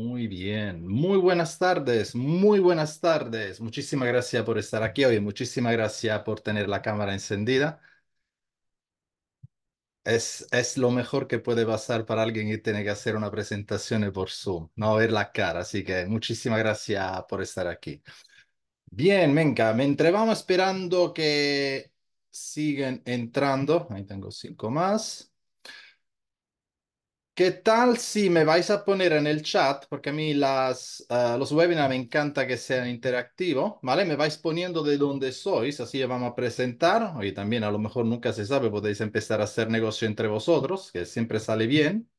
Muy bien, muy buenas tardes, muy buenas tardes. Muchísimas gracias por estar aquí hoy, muchísimas gracias por tener la cámara encendida. Es, es lo mejor que puede pasar para alguien que tiene que hacer una presentación por Zoom, no ver la cara, así que muchísimas gracias por estar aquí. Bien, venga, mientras vamos esperando que sigan entrando, ahí tengo cinco más. ¿Qué tal si me vais a poner en el chat? Porque a mí las, ah, los webinars me encanta que sean interactivos, ¿vale? Me vais poniendo de dónde sois, así vamos a presentar. Y también a lo mejor nunca se sabe, podéis empezar a hacer negocio entre vosotros, que siempre sale bien.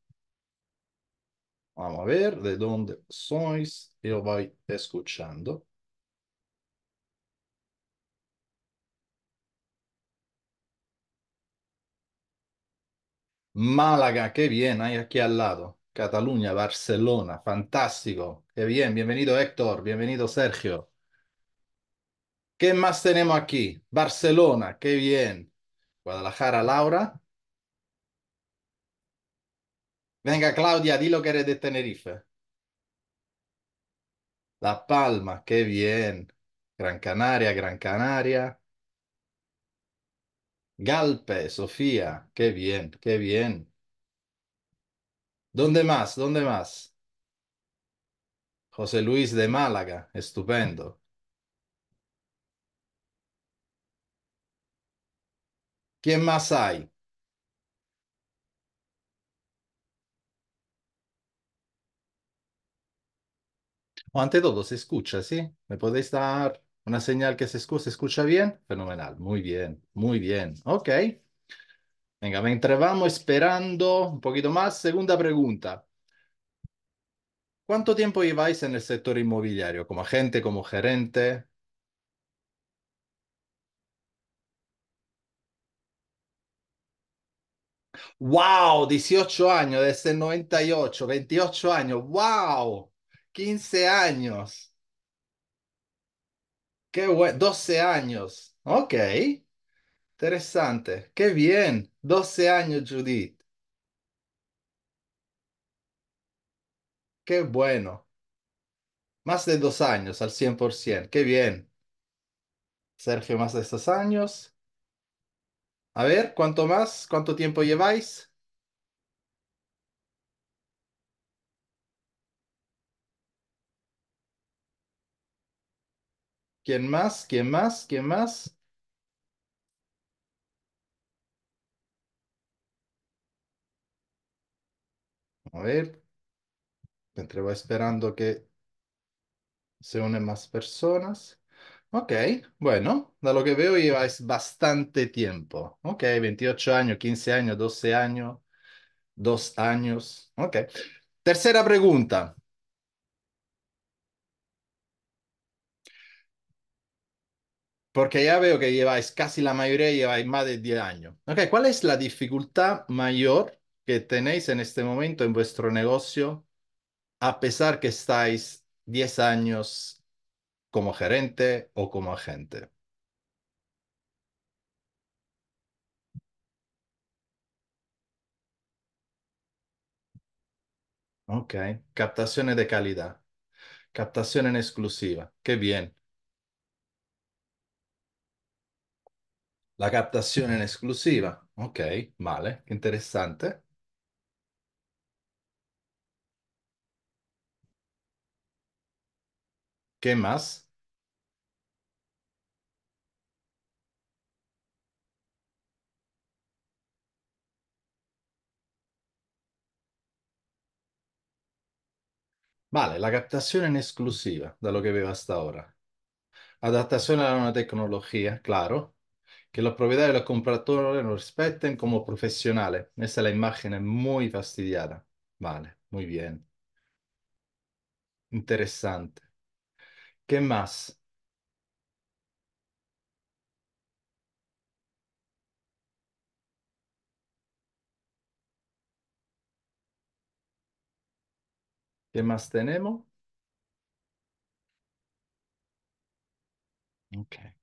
Vamos a ver de dónde sois Yo voy escuchando. Málaga, qué bien, hay aquí al lado. Cataluña, Barcelona, fantástico. Qué bien, bienvenido Héctor, bienvenido Sergio. ¿Qué más tenemos aquí? Barcelona, qué bien. Guadalajara, Laura. Venga, Claudia, di lo que eres de Tenerife. La Palma, qué bien. Gran Canaria, Gran Canaria. Galpe, Sofía, qué bien, qué bien. ¿Dónde más? ¿Dónde más? José Luis de Málaga, estupendo. ¿Quién más hay? ante todo, se escucha, ¿sí? ¿Me podéis dar una señal que se escucha, escucha bien? Fenomenal, muy bien, muy bien. Ok. Venga, mientras vamos esperando un poquito más, segunda pregunta. ¿Cuánto tiempo lleváis en el sector inmobiliario? ¿Como agente, como gerente? ¡Wow! 18 años, desde el 98, 28 años, ¡wow! 15 años. Qué bueno, 12 años. Ok, interesante. Qué bien, 12 años, Judith. Qué bueno. Más de dos años al 100%. Qué bien. Sergio, más de estos años. A ver, ¿cuánto más? ¿Cuánto tiempo lleváis? ¿Quién más? ¿Quién más? ¿Quién más? A ver. Mientras va esperando que se unen más personas. Ok, bueno, de lo que veo lleváis bastante tiempo. Ok, 28 años, 15 años, 12 años, 2 años. Ok. Tercera pregunta. Porque ya veo que lleváis casi la mayoría, lleváis más de 10 años. Okay, ¿Cuál es la dificultad mayor que tenéis en este momento en vuestro negocio, a pesar que estáis 10 años como gerente o como agente? Ok, captaciones de calidad, captación en exclusiva, qué bien. La captación en exclusiva, Ok, vale, interesante. ¿Qué más? Vale, la captación en exclusiva, da lo que veo hasta ahora. Adaptación a una tecnología, claro. que la propietarios y los compradores lo respeten como profesionales. Esa es la imagen, es muy fastidiada. Vale, muy bien. Interesante. ¿Qué más? ¿Qué más tenemos? Okay.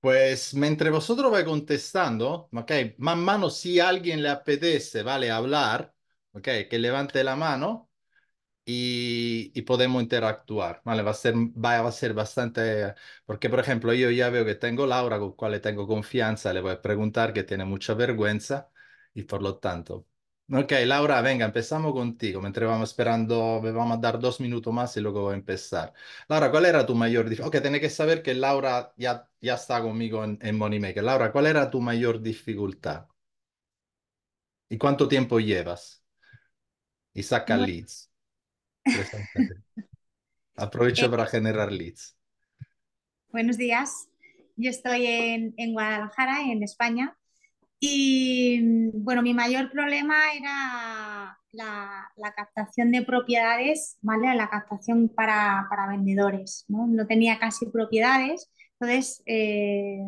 Pues mientras vosotros vais contestando, ok, man mano si alguien le apetece, vale, hablar, ok, que levante la mano y, podemos interactuar, vale, va a ser, va a ser bastante, porque por ejemplo yo ya veo que tengo Laura con la cual tengo confianza, le voy a preguntar que tiene mucha vergüenza y por lo tanto Ok, Laura, venga, empezamos contigo. Mientras vamos esperando, vamos a dar dos minutos más y luego voy a empezar. Laura, ¿cuál era tu mayor dificultad? Ok, tenés que saber que Laura ya, ya está conmigo en, Money Moneymaker. Laura, ¿cuál era tu mayor dificultad? ¿Y cuánto tiempo llevas? Y saca leads. Aprovecho eh, para generar leads. Buenos días. Yo estoy en, en Guadalajara, en España. Y mm, bueno, mi mayor problema era la, captación de propiedades, ¿vale? La captación para, vendedores, ¿no? No tenía casi propiedades, entonces eh,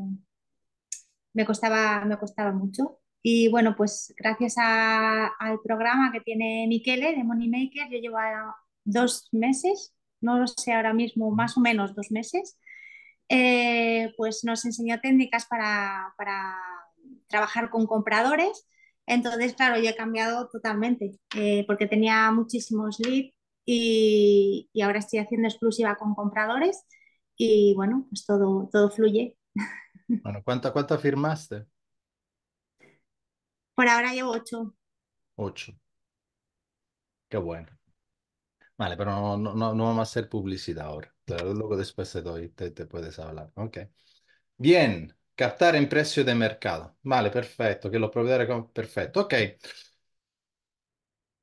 me, costaba, me costaba mucho. Y bueno, pues gracias al programa que tiene Miquele de Moneymaker, yo llevo dos meses, no lo sé ahora mismo, más o menos dos meses, eh, pues nos enseñó técnicas para trabajar con compradores. Entonces, claro, yo he cambiado totalmente eh, porque tenía muchísimos leads y, ahora estoy haciendo exclusiva con compradores y bueno, pues todo, todo fluye. Bueno, ¿cuánto cuánta firmaste? Por ahora llevo ocho. Ocho. Qué bueno. Vale, pero no, no, no vamos a hacer publicidad ahora. luego después te doy, te, te puedes hablar. Ok. Bien, Captar en precio de mercado. Vale, perfecto, que los proveedores... Perfecto, ok.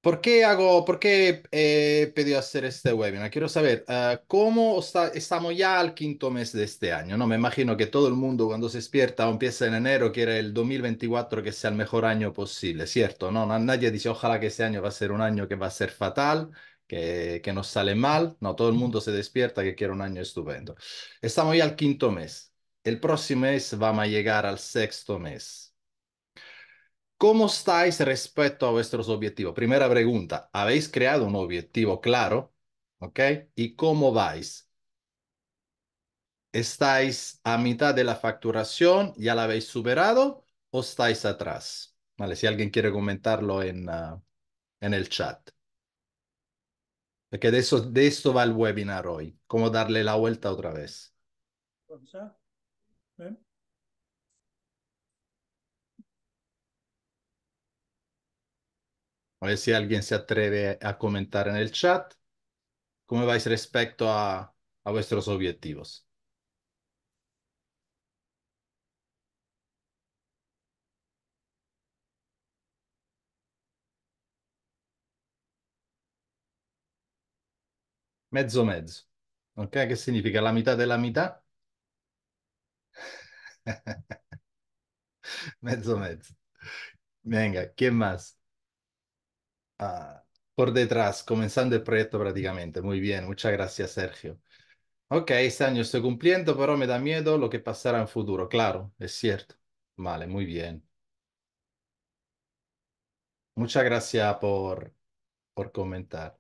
¿Por qué hago, por qué he eh, pedido hacer este webinar? Quiero saber ah, cómo estamos ya al quinto mes de este año, ¿no? Me imagino que todo el mundo cuando se despierta o empieza en enero quiere el 2024 que sea el mejor año posible, ¿cierto? No, nadie dice, ojalá que este año va a ser un año que va a ser fatal, que, que nos sale mal. No, todo el mundo se despierta que quiere un año estupendo. Estamos ya al quinto mes. El próximo mes vamos a llegar al sexto mes. ¿Cómo estáis respecto a vuestros objetivos? Primera pregunta, ¿habéis creado un objetivo claro? ¿Ok? ¿Y cómo vais? ¿Estáis a mitad de la facturación? ¿Ya la habéis superado o estáis atrás? Vale, si alguien quiere comentarlo en, ah, en el chat. Porque de, eso, de esto va el webinar hoy, cómo darle la vuelta otra vez. Eh? A ver si alguien se atreve a comentar en el chat cómo vais respecto a, a vuestros objetivos. Mezzo mezzo. Ok, che significa la metà della metà? Mezzo, mezzo. Venga, ¿quién más? Ah, por detrás, comenzando el proyecto prácticamente. Muy bien, muchas gracias, Sergio. Ok, este año estoy cumpliendo, pero me da miedo lo que pasará en futuro. Claro, es cierto. Vale, muy bien. Muchas gracias por, por comentar.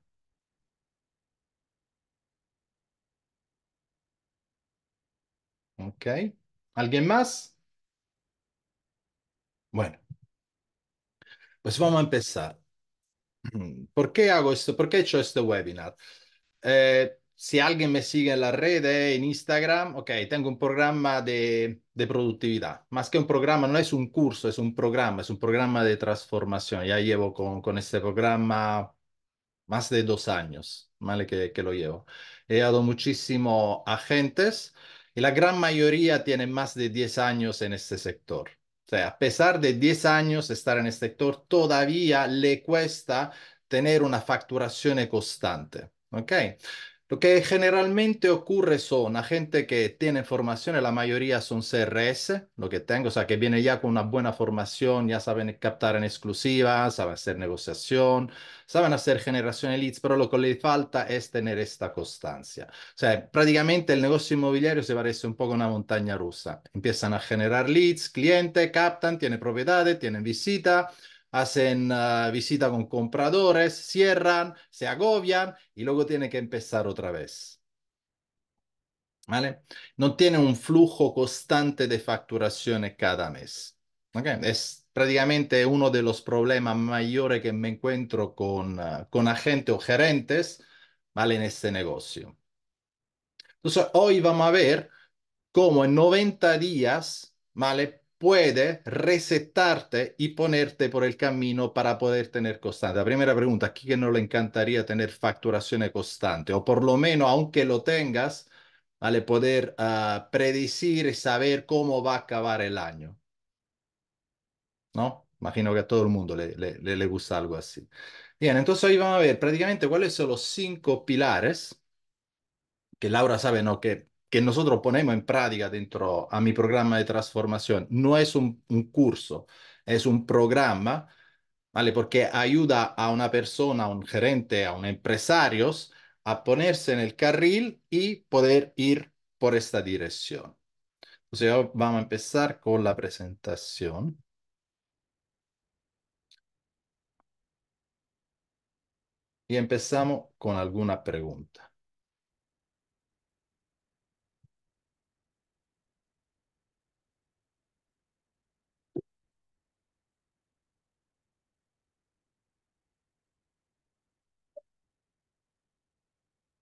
Okay. ¿Alguien más? Bueno, pues vamos a empezar. ¿Por qué hago esto? ¿Por qué he hecho este webinar? Eh, si alguien me sigue en las redes, en Instagram, ok, tengo un programa de, productividad. Más que un programa, no es un curso, es un programa, es un programa de transformación. Ya llevo con, con este programa más de dos años, ¿vale? Que, que lo llevo. He dado muchísimos agentes y la gran mayoría tiene más de 10 años en este sector. O sea, a pesar de 10 años estar en este sector, todavía le cuesta tener una facturación constante. ¿Ok? Lo que generalmente ocurre son la gente que tiene formación, la mayoría son CRS, lo que tengo, o sea, que viene ya con una buena formación, ya saben captar en exclusiva, saben hacer negociación, saben hacer generación de leads, pero lo que le falta es tener esta constancia. O sea, prácticamente el negocio inmobiliario se parece un poco a una montaña rusa. Empiezan a generar leads, cliente captan, tienen propiedades, tienen visita, hacen ah, visita con compradores, cierran, se agobian y luego tiene que empezar otra vez. ¿Vale? No tiene un flujo constante de facturaciones cada mes. Es prácticamente uno de los problemas mayores que me encuentro con, ah, con agentes o gerentes ¿vale? en este negocio. Entonces, hoy vamos a ver cómo en 90 días, ¿vale? puede resetarte y ponerte por el camino para poder tener constante. La primera pregunta, ¿a quién no le encantaría tener facturación constante? O por lo menos, aunque lo tengas, ¿vale? poder ah, predecir y saber cómo va a acabar el año. ¿No? Imagino que a todo el mundo le, le, le gusta algo así. Bien, entonces hoy vamos a ver prácticamente cuáles son los cinco pilares que Laura sabe, ¿no? Que que nosotros ponemos en práctica dentro a mi programa de transformación no es un, curso, es un programa, ¿vale? Porque ayuda a una persona, a un gerente, a un empresario a ponerse en el carril y poder ir por esta dirección. Entonces vamos a empezar con la presentación. Y empezamos con alguna pregunta.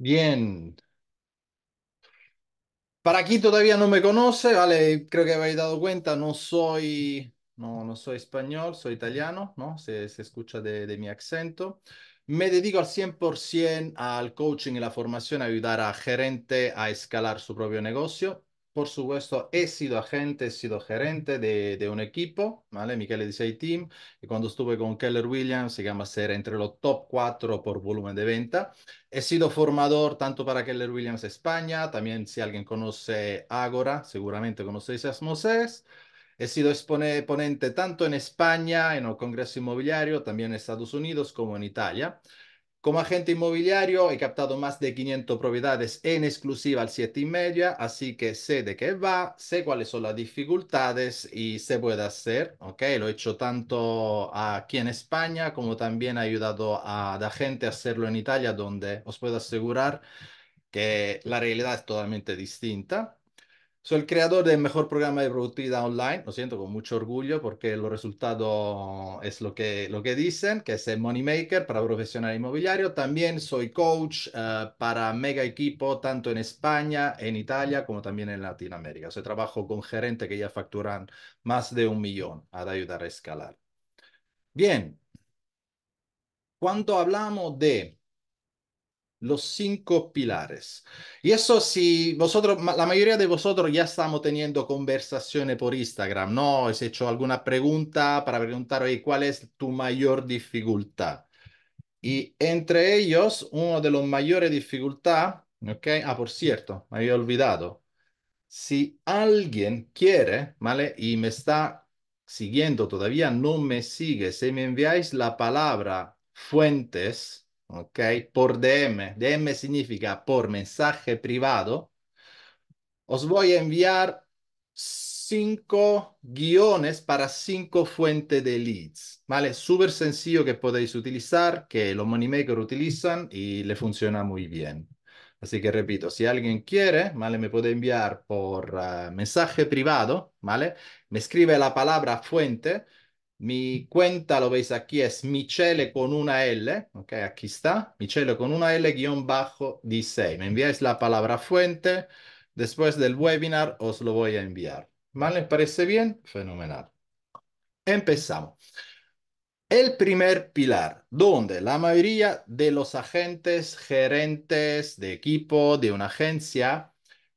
Bien. Para quien todavía no me conoce, vale, creo que habéis dado cuenta, no soy, no, no soy español, soy italiano, ¿no? Se, escucha de, mi acento. Me dedico al 100% al coaching y la formación, a ayudar a gerente a escalar su propio negocio por supuesto, he sido agente, he sido gerente de, un equipo, ¿vale? Miquel dice Team, y cuando estuve con Keller Williams, llegamos a ser entre los top 4 por volumen de venta. He sido formador tanto para Keller Williams España, también si alguien conoce Agora, seguramente conocéis a Asmoses. He sido exponente tanto en España, en el Congreso Inmobiliario, también en Estados Unidos como en Italia. Como agente inmobiliario he captado más de 500 propiedades en exclusiva al 7 y media, así que sé de qué va, sé cuáles son las dificultades y se puede hacer, ¿ok? Lo he hecho tanto aquí en España como también he ayudado a la gente a hacerlo en Italia, donde os puedo asegurar que la realidad es totalmente distinta. Soy el creador del mejor programa de productividad online, lo siento con mucho orgullo porque los resultados es lo que, lo que dicen, que es el Moneymaker para profesional inmobiliario. También soy coach eh, para mega equipo tanto en España, en Italia, como también en Latinoamérica. Soy trabajo con gerentes que ya facturan más de un millón a ayudar a escalar. Bien, cuando hablamos de los cinco pilares. Y eso si vosotros, la mayoría de vosotros ya estamos teniendo conversaciones por Instagram, ¿no? Os he hecho alguna pregunta para preguntar, hoy ¿cuál es tu mayor dificultad? Y entre ellos, uno de los mayores dificultades... ¿ok? Ah, por cierto, me había olvidado. Si alguien quiere, ¿vale? Y me está siguiendo todavía, no me sigue. Si me enviáis la palabra fuentes, ¿ok? Por DM. DM significa por mensaje privado. Os voy a enviar cinco guiones para cinco fuentes de leads, ¿vale? Súper sencillo que podéis utilizar, que los moneymakers utilizan y le funciona muy bien. Así que repito, si alguien quiere, ¿vale? Me puede enviar por eh, mensaje privado, ¿vale? Me escribe la palabra fuente mi cuenta, lo veis aquí, es Michele con una L, aquí está, Michele con una L guión bajo 16. Me enviáis la palabra fuente, después del webinar os lo voy a enviar. ¿Vale? ¿Les parece bien? Fenomenal. Empezamos. El primer pilar, donde la mayoría de los agentes, gerentes de equipo de una agencia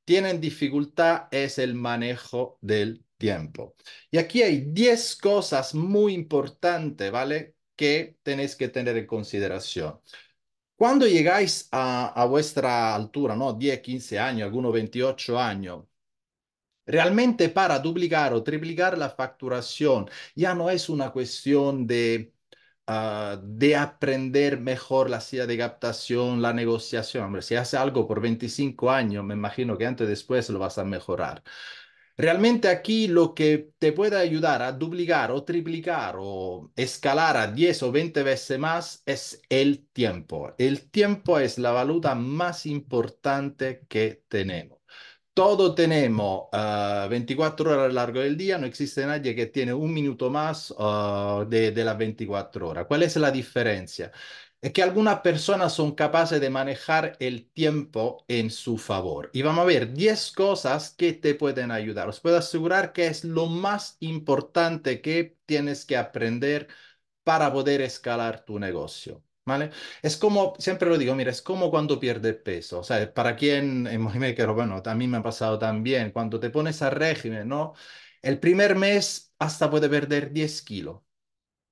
tienen dificultad, es el manejo del tiempo. Y aquí hay 10 cosas muy importantes, ¿vale? Que tenéis que tener en consideración. Cuando llegáis a, vuestra altura, ¿no? 10, 15 años, algunos 28 años, realmente para duplicar o triplicar la facturación ya no es una cuestión de, ah, de aprender mejor la silla de captación, la negociación. Hombre, si hace algo por 25 años, me imagino que antes o después lo vas a mejorar. Realmente aquí lo que te puede ayudar a duplicar o triplicar o escalar a 10 o 20 veces más es el tiempo. El tiempo es la valuta más importante que tenemos. Todo tenemos 24 ah, horas a lo largo del día, no existe nadie que tiene un minuto más ah, de, de las 24 horas. ¿Cuál es la diferencia? es que algunas personas son capaces de manejar el tiempo en su favor. Y vamos a ver 10 cosas que te pueden ayudar. Os puedo asegurar que es lo más importante que tienes que aprender para poder escalar tu negocio. ¿Vale? Es como, siempre lo digo, mira, es como cuando pierdes peso. O sea, para quien en eh, pero bueno, a mí me ha pasado también, cuando te pones a régimen, ¿no? El primer mes hasta puede perder 10 kilos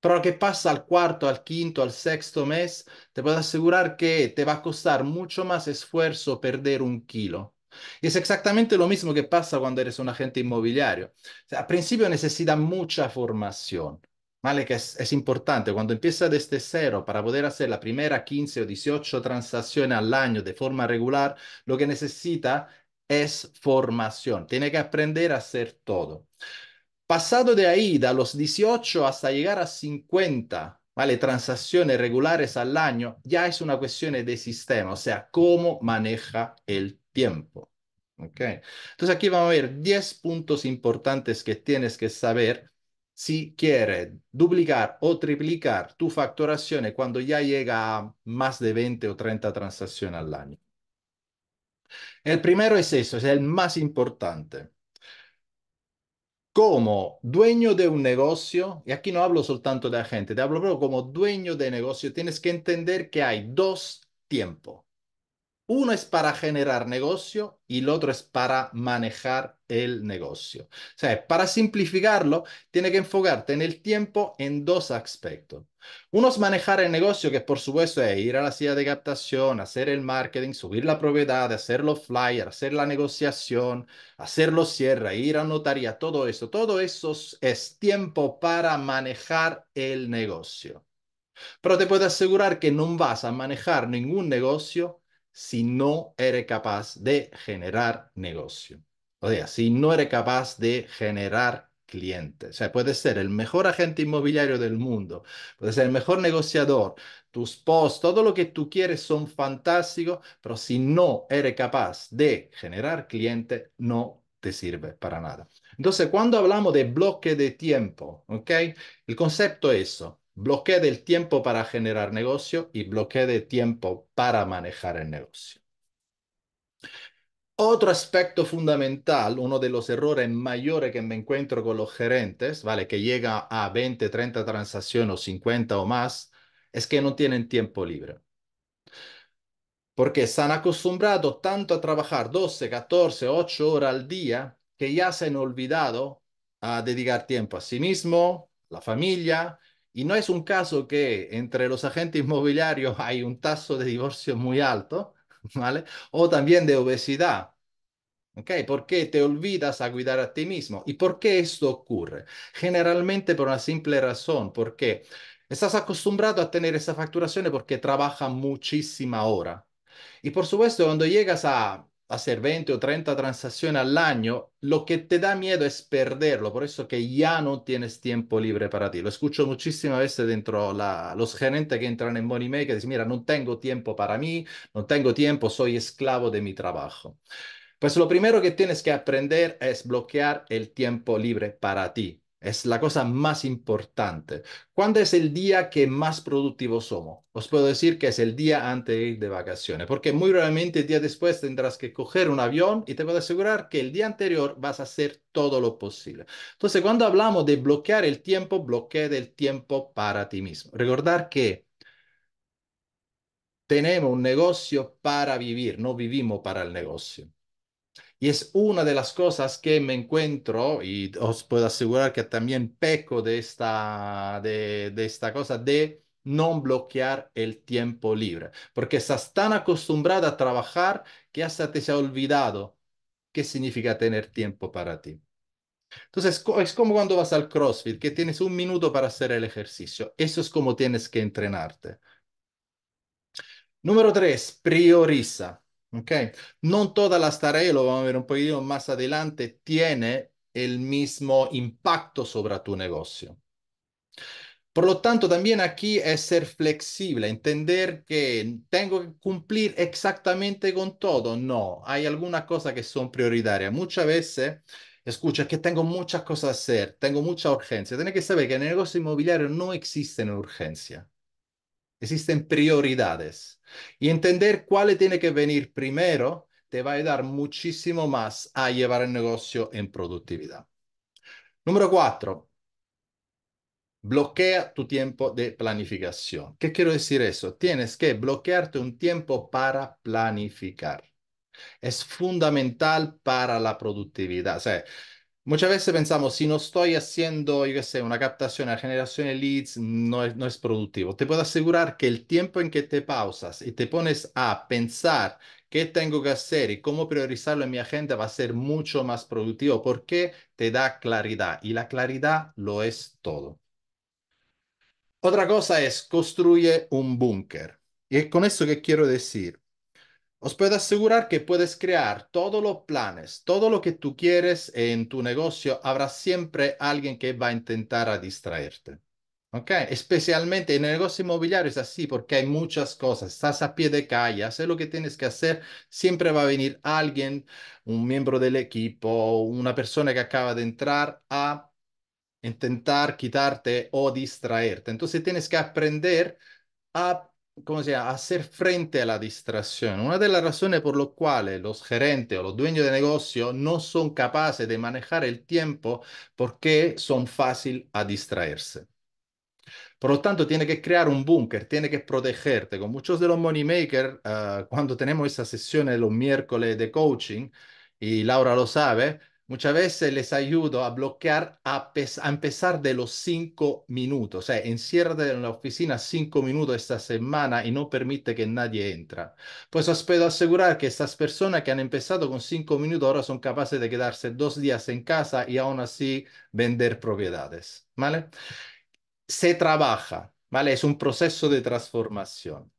pero lo que pasa al cuarto, al quinto, al sexto mes, te puedo asegurar que te va a costar mucho más esfuerzo perder un kilo. Y es exactamente lo mismo que pasa cuando eres un agente inmobiliario. al principio necesita mucha formación, ¿vale? Que es, importante. Cuando empieza desde cero para poder hacer la primera 15 o 18 transacciones al año de forma regular, lo que necesita es formación. Tiene que aprender a hacer todo. Pasado de ahí, de los 18 hasta llegar a 50 ¿vale? transacciones regulares al año, ya es una cuestión de sistema, o sea, cómo maneja el tiempo. ¿Okay? Entonces aquí vamos a ver 10 puntos importantes que tienes que saber si quieres duplicar o triplicar tu facturación cuando ya llega a más de 20 o 30 transacciones al año. El primero es eso, es el más importante como dueño de un negocio, y aquí no hablo soltanto de agente, te hablo como dueño de negocio, tienes que entender que hay dos tiempos. Uno es para generar negocio y el otro es para manejar el negocio. O sea, para simplificarlo, tiene que enfocarte en el tiempo en dos aspectos. Uno es manejar el negocio, que por supuesto es ir a la silla de captación, hacer el marketing, subir la propiedad, hacer los flyers, hacer la negociación, hacer los cierres, ir a notaría, todo eso. Todo eso es tiempo para manejar el negocio. Pero te puedo asegurar que no vas a manejar ningún negocio si no eres capaz de generar negocio. O sea, si no eres capaz de generar cliente. O sea, puedes ser el mejor agente inmobiliario del mundo, puedes ser el mejor negociador, tus posts, todo lo que tú quieres son fantásticos, pero si no eres capaz de generar cliente, no te sirve para nada. Entonces, cuando hablamos de bloque de tiempo, ¿ok? El concepto es eso, bloque del tiempo para generar negocio y bloque de tiempo para manejar el negocio. Otro aspecto fundamental, uno de los errores mayores que me encuentro con los gerentes, ¿vale? Que llega a 20, 30 transacciones o 50 o más, es que no tienen tiempo libre. Porque están acostumbrados tanto a trabajar 12, 14, 8 horas al día que ya se han olvidado a ah, dedicar tiempo a sí mismo, la familia. Y no es un caso que entre los agentes inmobiliarios hay un taso de divorcio muy alto, ¿vale? O también de obesidad. ¿Ok? ¿Por qué te olvidas a cuidar a ti mismo? ¿Y por qué esto ocurre? Generalmente por una simple razón, porque estás acostumbrado a tener esa facturación porque trabaja muchísima hora. Y por supuesto, cuando llegas a hacer 20 o 30 transacciones al año, lo que te da miedo es perderlo, por eso que ya no tienes tiempo libre para ti. Lo escucho muchísimas veces dentro la, los gerentes que entran en Moneymaker, dicen, mira, no tengo tiempo para mí, no tengo tiempo, soy esclavo de mi trabajo. Pues lo primero que tienes que aprender es bloquear el tiempo libre para ti. Es la cosa más importante. ¿Cuándo es el día que más productivos somos? Os puedo decir que es el día antes de ir de vacaciones, porque muy probablemente el día después tendrás que coger un avión y te puedo asegurar que el día anterior vas a hacer todo lo posible. Entonces, cuando hablamos de bloquear el tiempo, bloquea el tiempo para ti mismo. Recordar que tenemos un negocio para vivir, no vivimos para el negocio. Y es una de las cosas que me encuentro, y os puedo asegurar que también peco de esta, de, esta cosa de no bloquear el tiempo libre, porque estás tan acostumbrada a trabajar que hasta te se ha olvidado qué significa tener tiempo para ti. Entonces, es como cuando vas al CrossFit, que tienes un minuto para hacer el ejercicio. Eso es como tienes que entrenarte. Número tres, prioriza. Ok, no todas las tareas, lo vamos a ver un poquito más adelante, tiene el mismo impacto sobre tu negocio. Por lo tanto, también aquí es ser flexible, entender que tengo que cumplir exactamente con todo. No, hay algunas cosas que son prioritarias. Muchas veces, escucha, que tengo muchas cosas a hacer, tengo mucha urgencia. Tienes que saber que en el negocio inmobiliario no existen urgencias, existen prioridades. Y entender cuál tiene que venir primero te va a ayudar muchísimo más a llevar el negocio en productividad. Número cuatro, bloquea tu tiempo de planificación. ¿Qué quiero decir eso? Tienes que bloquearte un tiempo para planificar. Es fundamental para la productividad. O sea, Muchas veces pensamos, si no estoy haciendo, yo qué sé, una captación a generación de leads, no es, productivo. Te puedo asegurar que el tiempo en que te pausas y te pones a pensar qué tengo que hacer y cómo priorizarlo en mi agenda va a ser mucho más productivo porque te da claridad y la claridad lo es todo. Otra cosa es construye un búnker. Y con eso que quiero decir, os puedo asegurar que puedes crear todos los planes, todo lo que tú quieres en tu negocio, habrá siempre alguien que va a intentar a distraerte. ¿Ok? Especialmente en el negocio inmobiliario es así porque hay muchas cosas. Estás a pie de calle, haces lo que tienes que hacer, siempre va a venir alguien, un miembro del equipo, una persona que acaba de entrar a intentar quitarte o distraerte. Entonces tienes que aprender a ¿Cómo se llama? hacer frente a la distracción. Una de las razones por las cuales los gerentes o los dueños de negocio no son capaces de manejar el tiempo porque son fácil a distraerse. Por lo tanto, tiene que crear un búnker, tiene que protegerte. Con muchos de los money makers, ah, cuando tenemos sesión de los miércoles de coaching, y Laura lo sabe, Muchas veces les ayudo a bloquear a, empezar de los cinco minutos. O sea, enciérrate en la oficina cinco minutos esta semana y no permite que nadie entra. Pues os puedo asegurar que estas personas que han empezado con cinco minutos ahora son capaces de quedarse dos días en casa y aún así vender propiedades. ¿Vale? Se trabaja, ¿vale? Es un proceso de transformación.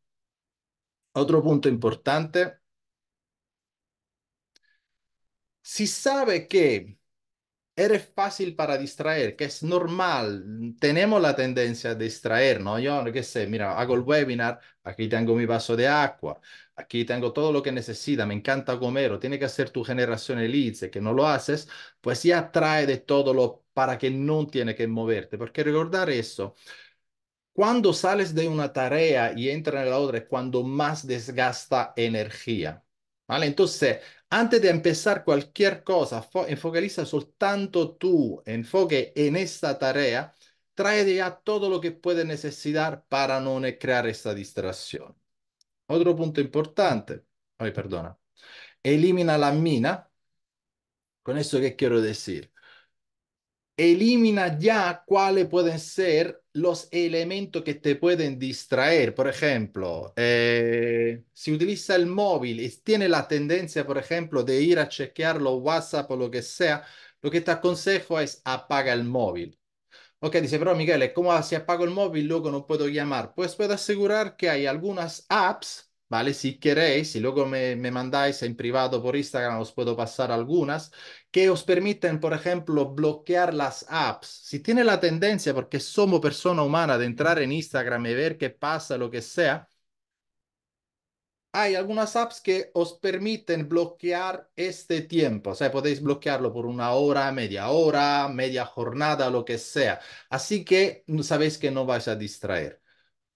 Otro punto importante si sabe que eres fácil para distraer, que es normal, tenemos la tendencia a distraer, ¿no? Yo, que sé, mira, hago el webinar, aquí tengo mi vaso de agua, aquí tengo todo lo que necesita, me encanta comer, o tiene que hacer tu generación elite, que no lo haces, pues ya trae de todo lo para que no tiene que moverte, porque recordar eso, cuando sales de una tarea y entras en la otra es cuando más desgasta energía. ¿Vale? Entonces, Antes de empezar cualquier cosa, enfocaliza soltanto tu enfoque en esta tarea. Trae ya todo lo que puedes necesitar para no crear esta distracción. Otro punto importante, ay, perdona, elimina la mina. Con eso que quiero decir, elimina ya cuáles pueden ser los elementos que te pueden distraer. Por ejemplo, eh, si utiliza el móvil y tiene la tendencia, por ejemplo, de ir a chequearlo, WhatsApp o lo que sea, lo que te aconsejo es apaga el móvil. Ok, dice, pero Miguel, ¿cómo si apago el móvil luego no puedo llamar? Pues puedo asegurar que hay algunas apps ¿vale? Si queréis, si luego me, me, mandáis en privado por Instagram, os puedo pasar algunas que os permiten, por ejemplo, bloquear las apps. Si tiene la tendencia, porque somos persona humana, de entrar en Instagram y ver qué pasa, lo que sea, hay algunas apps que os permiten bloquear este tiempo. O sea, podéis bloquearlo por una hora, media hora, media jornada, lo que sea. Así que sabéis que no vais a distraer.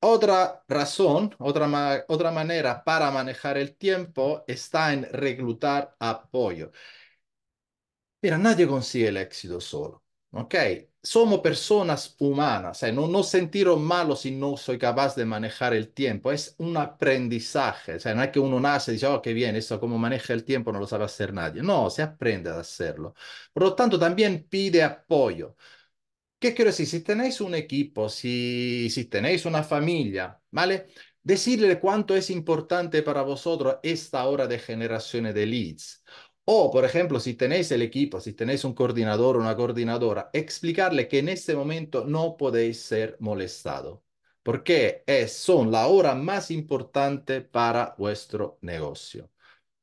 Otra razón, otra, manera para manejar el tiempo está en reclutar apoyo. Mira, nadie consigue el éxito solo, ¿ok? Somos personas humanas, ¿eh? no nos malo malos si no soy capaz de manejar el tiempo, es un aprendizaje, o sea, no es que uno nace y dice, oh, qué bien, eso como maneja el tiempo no lo sabe hacer nadie, no, se aprende a hacerlo. Por lo tanto, también pide apoyo. ¿Qué quiero decir? Si tenéis un equipo, si, si tenéis una familia, ¿vale? Decirle cuánto es importante para vosotros esta hora de generación de leads. O, por ejemplo, si tenéis el equipo, si tenéis un coordinador o una coordinadora, explicarle que en este momento no podéis ser molestado, porque es, son la hora más importante para vuestro negocio.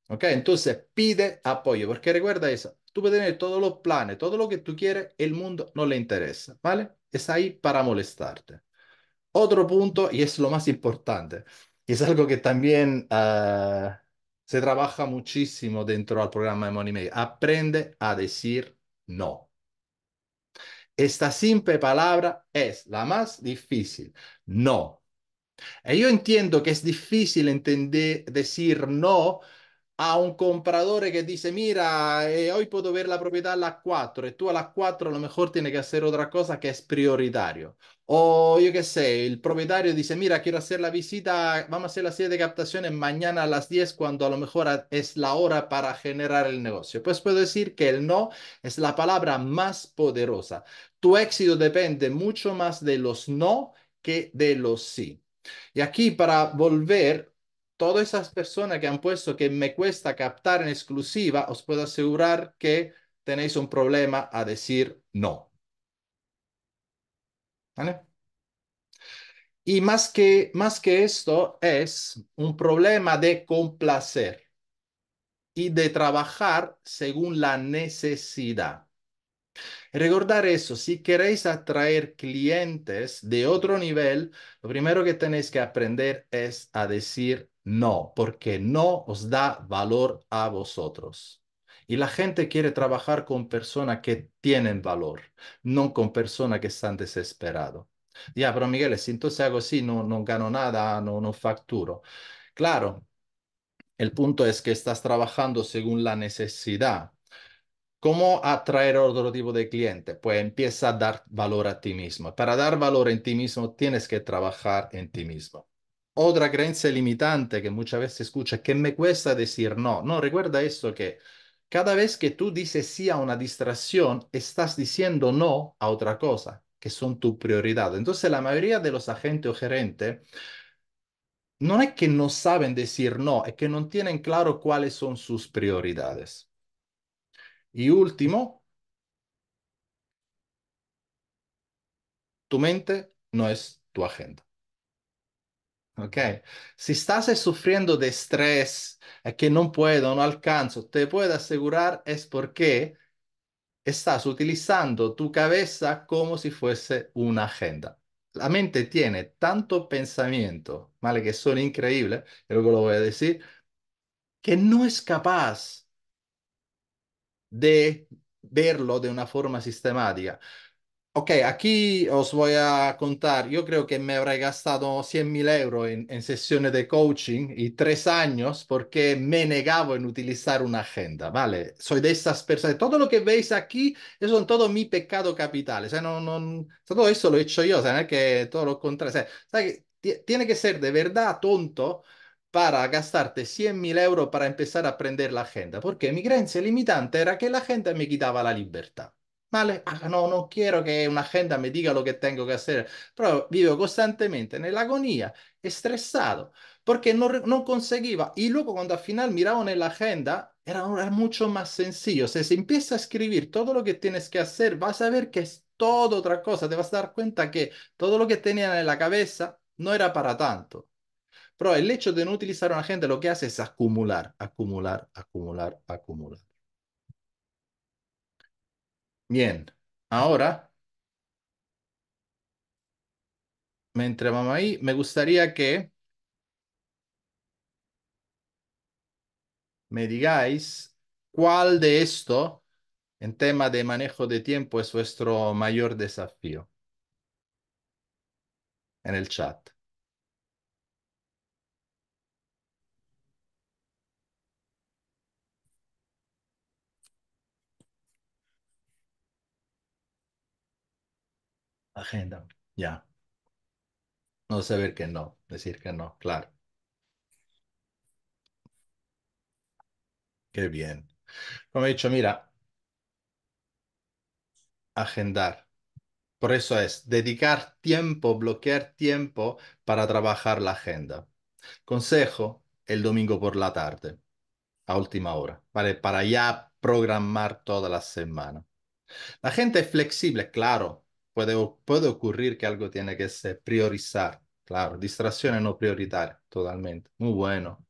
¿Ok? Entonces pide apoyo, porque recuerda eso, Tú puedes tener todos los planes, todo lo que tú quieres, el mundo no le interesa, ¿vale? Es ahí para molestarte. Otro punto, y es lo más importante, y es algo que también ah, se trabaja muchísimo dentro del programa de Money aprende a decir no. Esta simple palabra es la más difícil, no. Y yo entiendo que es difícil entender, decir no, a un comprador que dice mira, eh, hoy puedo ver la propiedad a las 4 tú a las 4 a lo mejor tiene que hacer otra cosa que es prioritario. O yo qué sé, el propietario dice, mira, quiero hacer la visita, vamos a hacer la serie de captaciones mañana a las 10 cuando a lo mejor es la hora para generar el negocio. Pues puedo decir que el no es la palabra más poderosa. Tu éxito depende mucho más de los no que de los sí. Y aquí para volver todas esas personas que han puesto que me cuesta captar en exclusiva, os puedo asegurar que tenéis un problema a decir no. ¿Vale? Y más que, más que esto es un problema de complacer y de trabajar según la necesidad. Recordar eso, si queréis atraer clientes de otro nivel, lo primero que tenéis que aprender es a decir no, porque no os da valor a vosotros. Y la gente quiere trabajar con personas que tienen valor, no con personas que están desesperadas. Ya, pero Miguel, si entonces hago así, no, no gano nada, no, no facturo. Claro, el punto es que estás trabajando según la necesidad. ¿Cómo atraer otro tipo de cliente? Pues empieza a dar valor a ti mismo. Para dar valor en ti mismo, tienes que trabajar en ti mismo. Otra creencia limitante que muchas veces escucha que me cuesta decir no. No, recuerda esto que cada vez que tú dices sí a una distracción, estás diciendo no a otra cosa, que son tu prioridad. Entonces, la mayoría de los agentes o gerentes no es que no saben decir no, es que no tienen claro cuáles son sus prioridades. Y último, tu mente no es tu agenda. Okay. Si estás eh, sufriendo de estrés, eh, que no puedo, no alcanzo, te puedo asegurar es porque estás utilizando tu cabeza como si fuese una agenda. La mente tiene tanto pensamiento, ¿vale? Que son increíbles, y luego lo voy a decir, que no es capaz de verlo de una forma sistemática. Ok, aquí os voy a contar. Yo creo que me habré gastado 100 mil euros en, sesiones de coaching y tres años porque me negaba en utilizar una agenda, ¿vale? Soy de esas personas. Todo lo que veis aquí son todo mi pecado capital. no, no, todo eso lo he hecho yo, o sea, no es que todo lo contrario. que tiene que ser de verdad tonto para gastarte 100 mil euros para empezar a aprender la agenda, porque mi creencia limitante era que la agenda me quitaba la libertad. No, no, quiero que una agenda me diga lo que tengo que hacer, Pero vivo constantemente en la agonía, estresado, porque no, conseguía. Y luego cuando al final miraba en la agenda, era, mucho más sencillo. O si empiezas a escribir todo lo que tienes que hacer, vas a ver que es todo otra cosa. Te vas a dar cuenta que todo lo que tenían en la cabeza no era para tanto. Pero el hecho de no utilizar una agenda lo que hace es acumular, acumular, acumular, acumular. Bien, ahora, mientras vamos ahí, me gustaría que me digáis cuál de esto en tema de manejo de tiempo es vuestro mayor desafío en el chat. Agenda, ya. No saber que no, decir que no, claro. Qué bien. Como he dicho, mira, agendar. Por eso es dedicar tiempo, bloquear tiempo para trabajar la agenda. Consejo, el domingo por la tarde, a última hora, ¿vale? Para ya programar toda la semana. La gente es flexible, claro, puede, ocurrir que algo tiene que ser priorizar. Claro, distracciones no prioritaria totalmente. Muy bueno.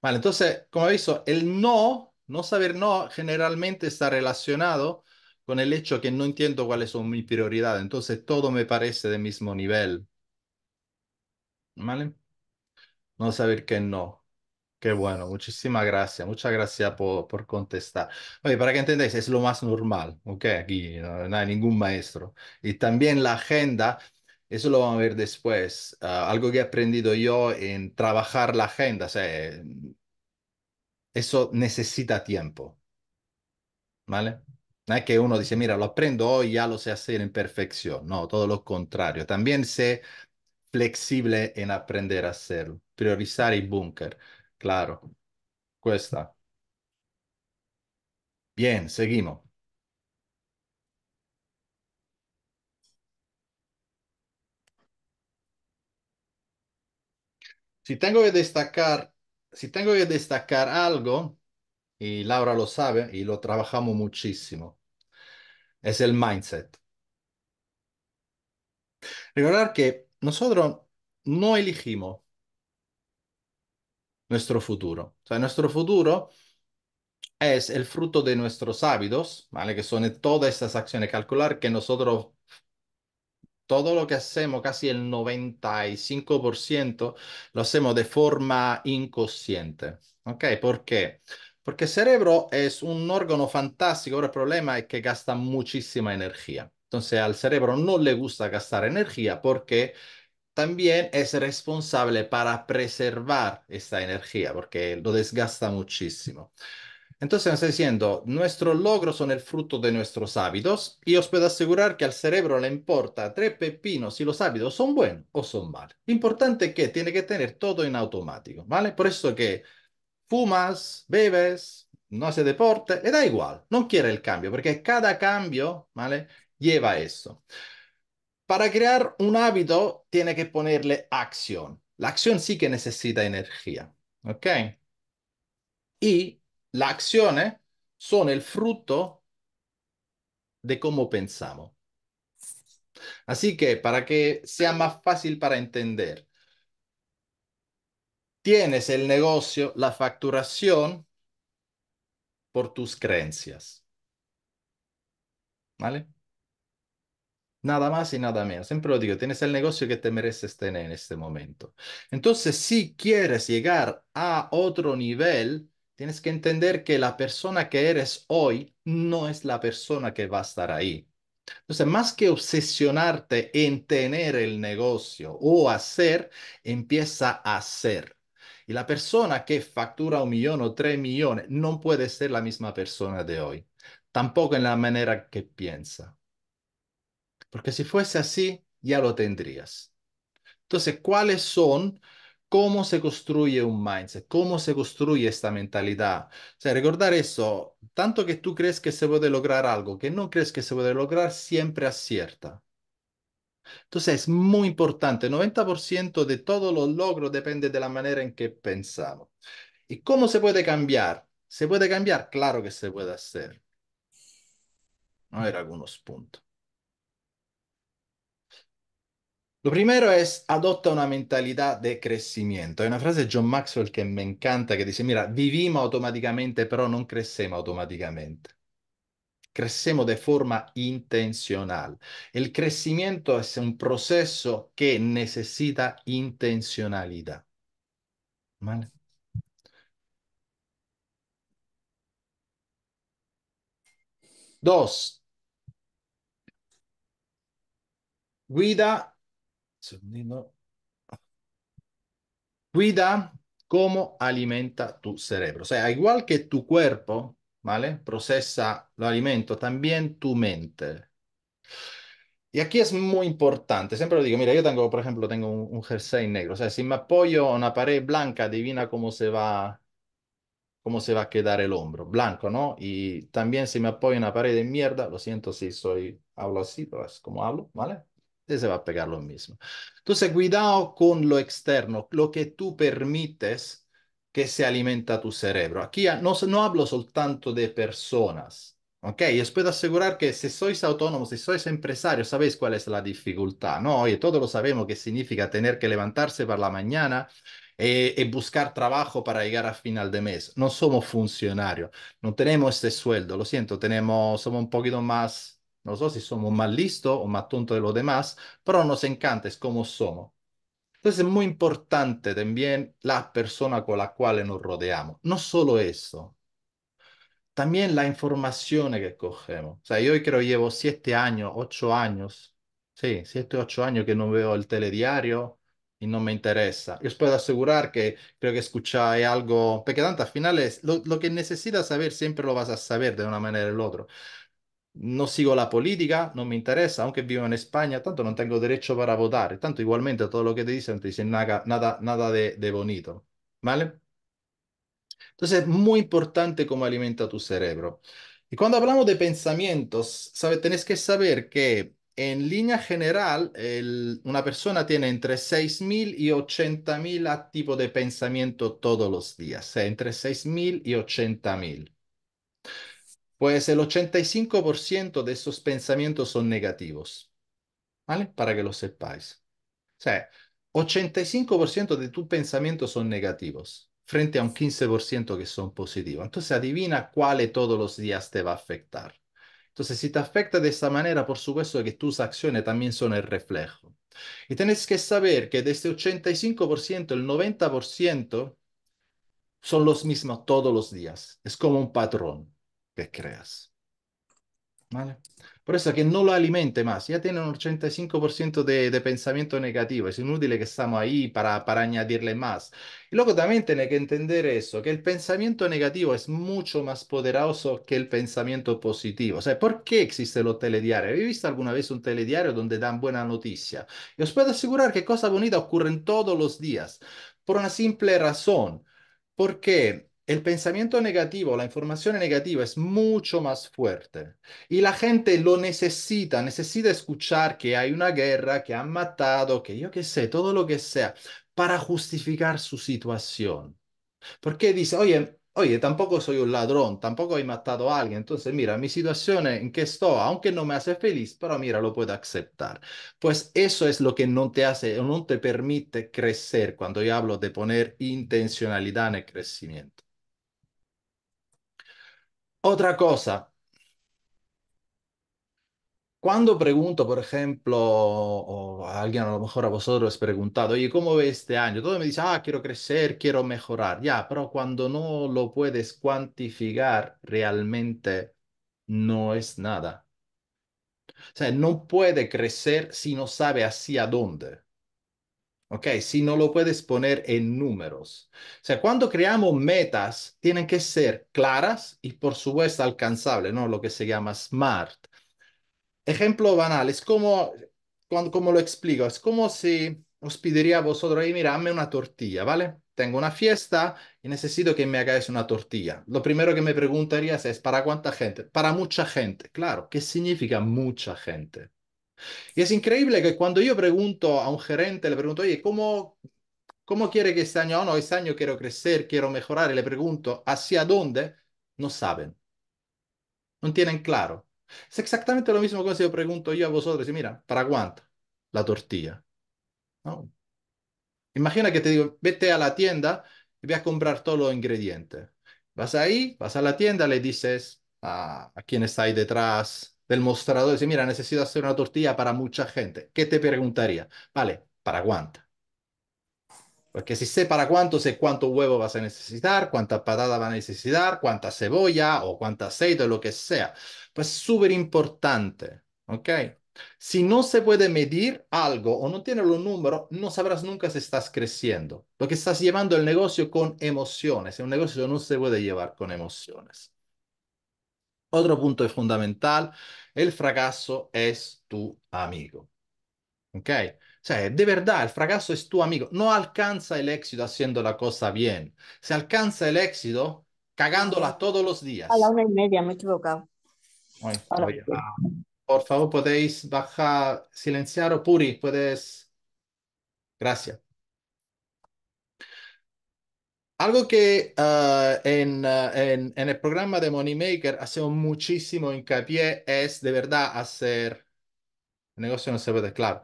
Vale, entonces, como he visto, el no, no saber no, generalmente está relacionado con el hecho que no entiendo cuáles son mis prioridades. Entonces, todo me parece del mismo nivel. ¿Vale? No saber que no. Qué bueno, muchísimas gracias, muchas gracias por, por contestar. Oye, para que entendáis, es lo más normal, ¿ok? Aquí no, hay ningún maestro. Y también la agenda, eso lo vamos a ver después, ah, algo que he aprendido yo en trabajar la agenda, o sea, eso necesita tiempo, ¿vale? No es que uno dice, mira, lo aprendo hoy, ya lo sé hacer en perfección, no, todo lo contrario, también sé flexible en aprender a hacerlo, priorizar y búnker Claro, cuesta. Bien, seguimos. Si tengo que destacar, si tengo que destacar algo, y Laura lo sabe y lo trabajamos muchísimo, es el mindset. Recordar que nosotros no elegimos nuestro futuro. O sea, nuestro futuro es el fruto de nuestros hábitos, ¿vale? Que son todas estas acciones. Calcular que nosotros, todo lo que hacemos, casi el 95%, lo hacemos de forma inconsciente. ¿Ok? ¿Por qué? Porque el cerebro es un órgano fantástico, pero el problema es que gasta muchísima energía. Entonces al cerebro no le gusta gastar energía porque también es responsable para preservar esta energía, porque lo desgasta muchísimo. Entonces, nos está diciendo, nuestros logros son el fruto de nuestros hábitos y os puedo asegurar que al cerebro le importa tres pepinos si los hábitos son buenos o son malos. Importante es que tiene que tener todo en automático, ¿vale? Por eso que fumas, bebes, no haces deporte, le da igual, no quiere el cambio, porque cada cambio, ¿vale? Lleva eso. Para crear un hábito, tiene que ponerle acción. La acción sí que necesita energía. ¿Ok? Y las acciones son el fruto de cómo pensamos. Así que para que sea más fácil para entender, tienes el negocio, la facturación por tus creencias. ¿Vale? Nada más y nada menos. Siempre lo digo, tienes el negocio que te mereces tener en este momento. Entonces, si quieres llegar a otro nivel, tienes que entender que la persona que eres hoy no es la persona que va a estar ahí. Entonces, más que obsesionarte en tener el negocio o hacer, empieza a ser. Y la persona que factura un millón o tres millones no puede ser la misma persona de hoy, tampoco en la manera que piensa. Porque si fuese así, ya lo tendrías. Entonces, ¿cuáles son? ¿Cómo se construye un mindset? ¿Cómo se construye esta mentalidad? O sea, recordar eso, tanto que tú crees que se puede lograr algo que no crees que se puede lograr, siempre acierta. Entonces es muy importante, 90% de todos los logros depende de la manera en que pensamos. ¿Y cómo se puede cambiar? ¿Se puede cambiar? Claro que se puede hacer. A ver algunos puntos. Lo primero es adopta una mentalità de crecimiento. Hay una frase di John Maxwell che mi encanta que dice, mira, vivimos automaticamente, però non crecemos automaticamente. Crecemos de forma intenzionale. Il crescimento è un processo che necessita intenzionalità. ¿Vale? Dos, guida Cuida cómo alimenta tu cerebro. O sea, igual que tu cuerpo, ¿vale? Procesa lo alimento, también tu mente. Y aquí es muy importante, siempre lo digo, mira, yo tengo, por ejemplo, tengo un, jersey negro, o sea, si me apoyo a una pared blanca, divina cómo se va cómo se va a quedar el hombro, blanco, ¿no? Y también si me apoyo a una pared de mierda, lo siento si soy, hablo así, pero es como hablo, ¿vale? se va a pegar lo mismo. Entonces, cuidado con lo externo, lo que tú permites que se alimenta tu cerebro. Aquí no, no hablo soltanto de personas, ¿ok? Y os puedo asegurar que si sois autónomos, si sois empresarios, sabéis cuál es la dificultad, ¿no? Oye, todos lo sabemos que significa tener que levantarse para la mañana eh, y buscar trabajo para llegar a final de mes. No somos funcionarios, no tenemos ese sueldo, lo siento, tenemos, somos un poquito más no sé si somos más listos o más tontos de los demás, pero nos encanta, es como somos. Entonces es muy importante también la persona con la cual nos rodeamos. No solo eso, también la información que cogemos. O sea, yo creo que llevo siete años, ocho años, sí, siete, ocho años que no veo el telediario y no me interesa. Yo os puedo asegurar que creo que escucháis algo, porque tanto al final es lo, lo que necesitas saber siempre lo vas a saber de una manera u otra no sigo la política, no me interesa, aunque vivo en España, tanto no tengo derecho para votar, tanto igualmente todo lo que te dicen te dicen nada, nada, nada de, bonito, ¿vale? Entonces es muy importante cómo alimenta tu cerebro. Y cuando hablamos de pensamientos, ¿sabes? tenés que saber que en línea general una persona tiene entre 6.000 y 80.000 tipos de pensamiento todos los días, eh, entre 6.000 y 80.000 pues el 85% de esos pensamientos son negativos. ¿Vale? Para que lo sepáis. O sea, 85% de tus pensamientos son negativos frente a un 15% que son positivos. Entonces adivina cuál todos los días te va a afectar. Entonces, si te afecta de esa manera, por supuesto que tus acciones también son el reflejo. Y tenés que saber que de este 85%, el 90% son los mismos todos los días. Es como un patrón que creas. ¿Vale? Por eso que no lo alimente más, ya tiene un 85% de, de, pensamiento negativo, es inútil que estamos ahí para, para añadirle más. Y luego también tiene que entender eso, que el pensamiento negativo es mucho más poderoso que el pensamiento positivo. O sea, ¿por qué existe los telediarios? ¿Habéis visto alguna vez un telediario donde dan buena noticia? Y os puedo asegurar que cosas bonitas ocurren todos los días, por una simple razón, porque el pensamiento negativo, la información negativa es mucho más fuerte y la gente lo necesita, necesita escuchar que hay una guerra, que han matado, que yo qué sé, todo lo que sea, para justificar su situación. Porque dice, oye, oye, tampoco soy un ladrón, tampoco he matado a alguien, entonces mira, mi situación en que estoy, aunque no me hace feliz, pero mira, lo puedo aceptar. Pues eso es lo que no te hace, no te permite crecer cuando yo hablo de poner intencionalidad en el crecimiento. Otra cosa, cuando pregunto, por ejemplo, o a alguien a lo mejor a vosotros he preguntado, oye, ¿cómo ve este año? Todo me dice, ah, quiero crecer, quiero mejorar. Ya, pero cuando no lo puedes cuantificar realmente, no es nada. O sea, no puede crecer si no sabe hacia dónde. ¿ok? Si no lo puedes poner en números. O sea, cuando creamos metas, tienen que ser claras y por supuesto alcanzables, ¿no? Lo que se llama SMART. Ejemplo banal, es como, cuando, como lo explico, es como si os pediría a vosotros, mira, hazme una tortilla, ¿vale? Tengo una fiesta y necesito que me hagáis una tortilla. Lo primero que me preguntarías es, ¿para cuánta gente? Para mucha gente, claro. ¿Qué significa mucha gente? Y es increíble que cuando yo pregunto a un gerente, le pregunto, oye, ¿cómo, cómo quiere que este año, o no, este año quiero crecer, quiero mejorar, y le pregunto, ¿hacia dónde? No saben. No tienen claro. Es exactamente lo mismo que si yo pregunto yo a vosotros, y mira, ¿para cuánto? La tortilla. Imagina que te digo, vete a la tienda y voy a comprar todos los ingredientes. Vas ahí, vas a la tienda, le dices a, a quién está ahí detrás, del mostrador, y dice, mira, necesito hacer una tortilla para mucha gente. ¿Qué te preguntaría? Vale, ¿para cuánto? Porque si sé para cuánto, sé cuánto huevo vas a necesitar, cuánta patata vas a necesitar, cuánta cebolla o cuánto aceite o lo que sea. Pues súper importante, ¿ok? Si no se puede medir algo o no tiene los números, no sabrás nunca si estás creciendo. Porque estás llevando el negocio con emociones. Un negocio no se puede llevar con emociones. Otro punto es fundamental, el fracaso es tu amigo. ¿Ok? O sea, de verdad, el fracaso es tu amigo. No alcanza el éxito haciendo la cosa bien. Se alcanza el éxito cagándola todos los días. A la una y media, me he equivocado. por favor, podéis bajar, silenciar o Puri, puedes. Gracias. Algo que ah, ah, en, el programa de Moneymaker hacemos muchísimo hincapié es de verdad hacer... El negocio no se puede, claro.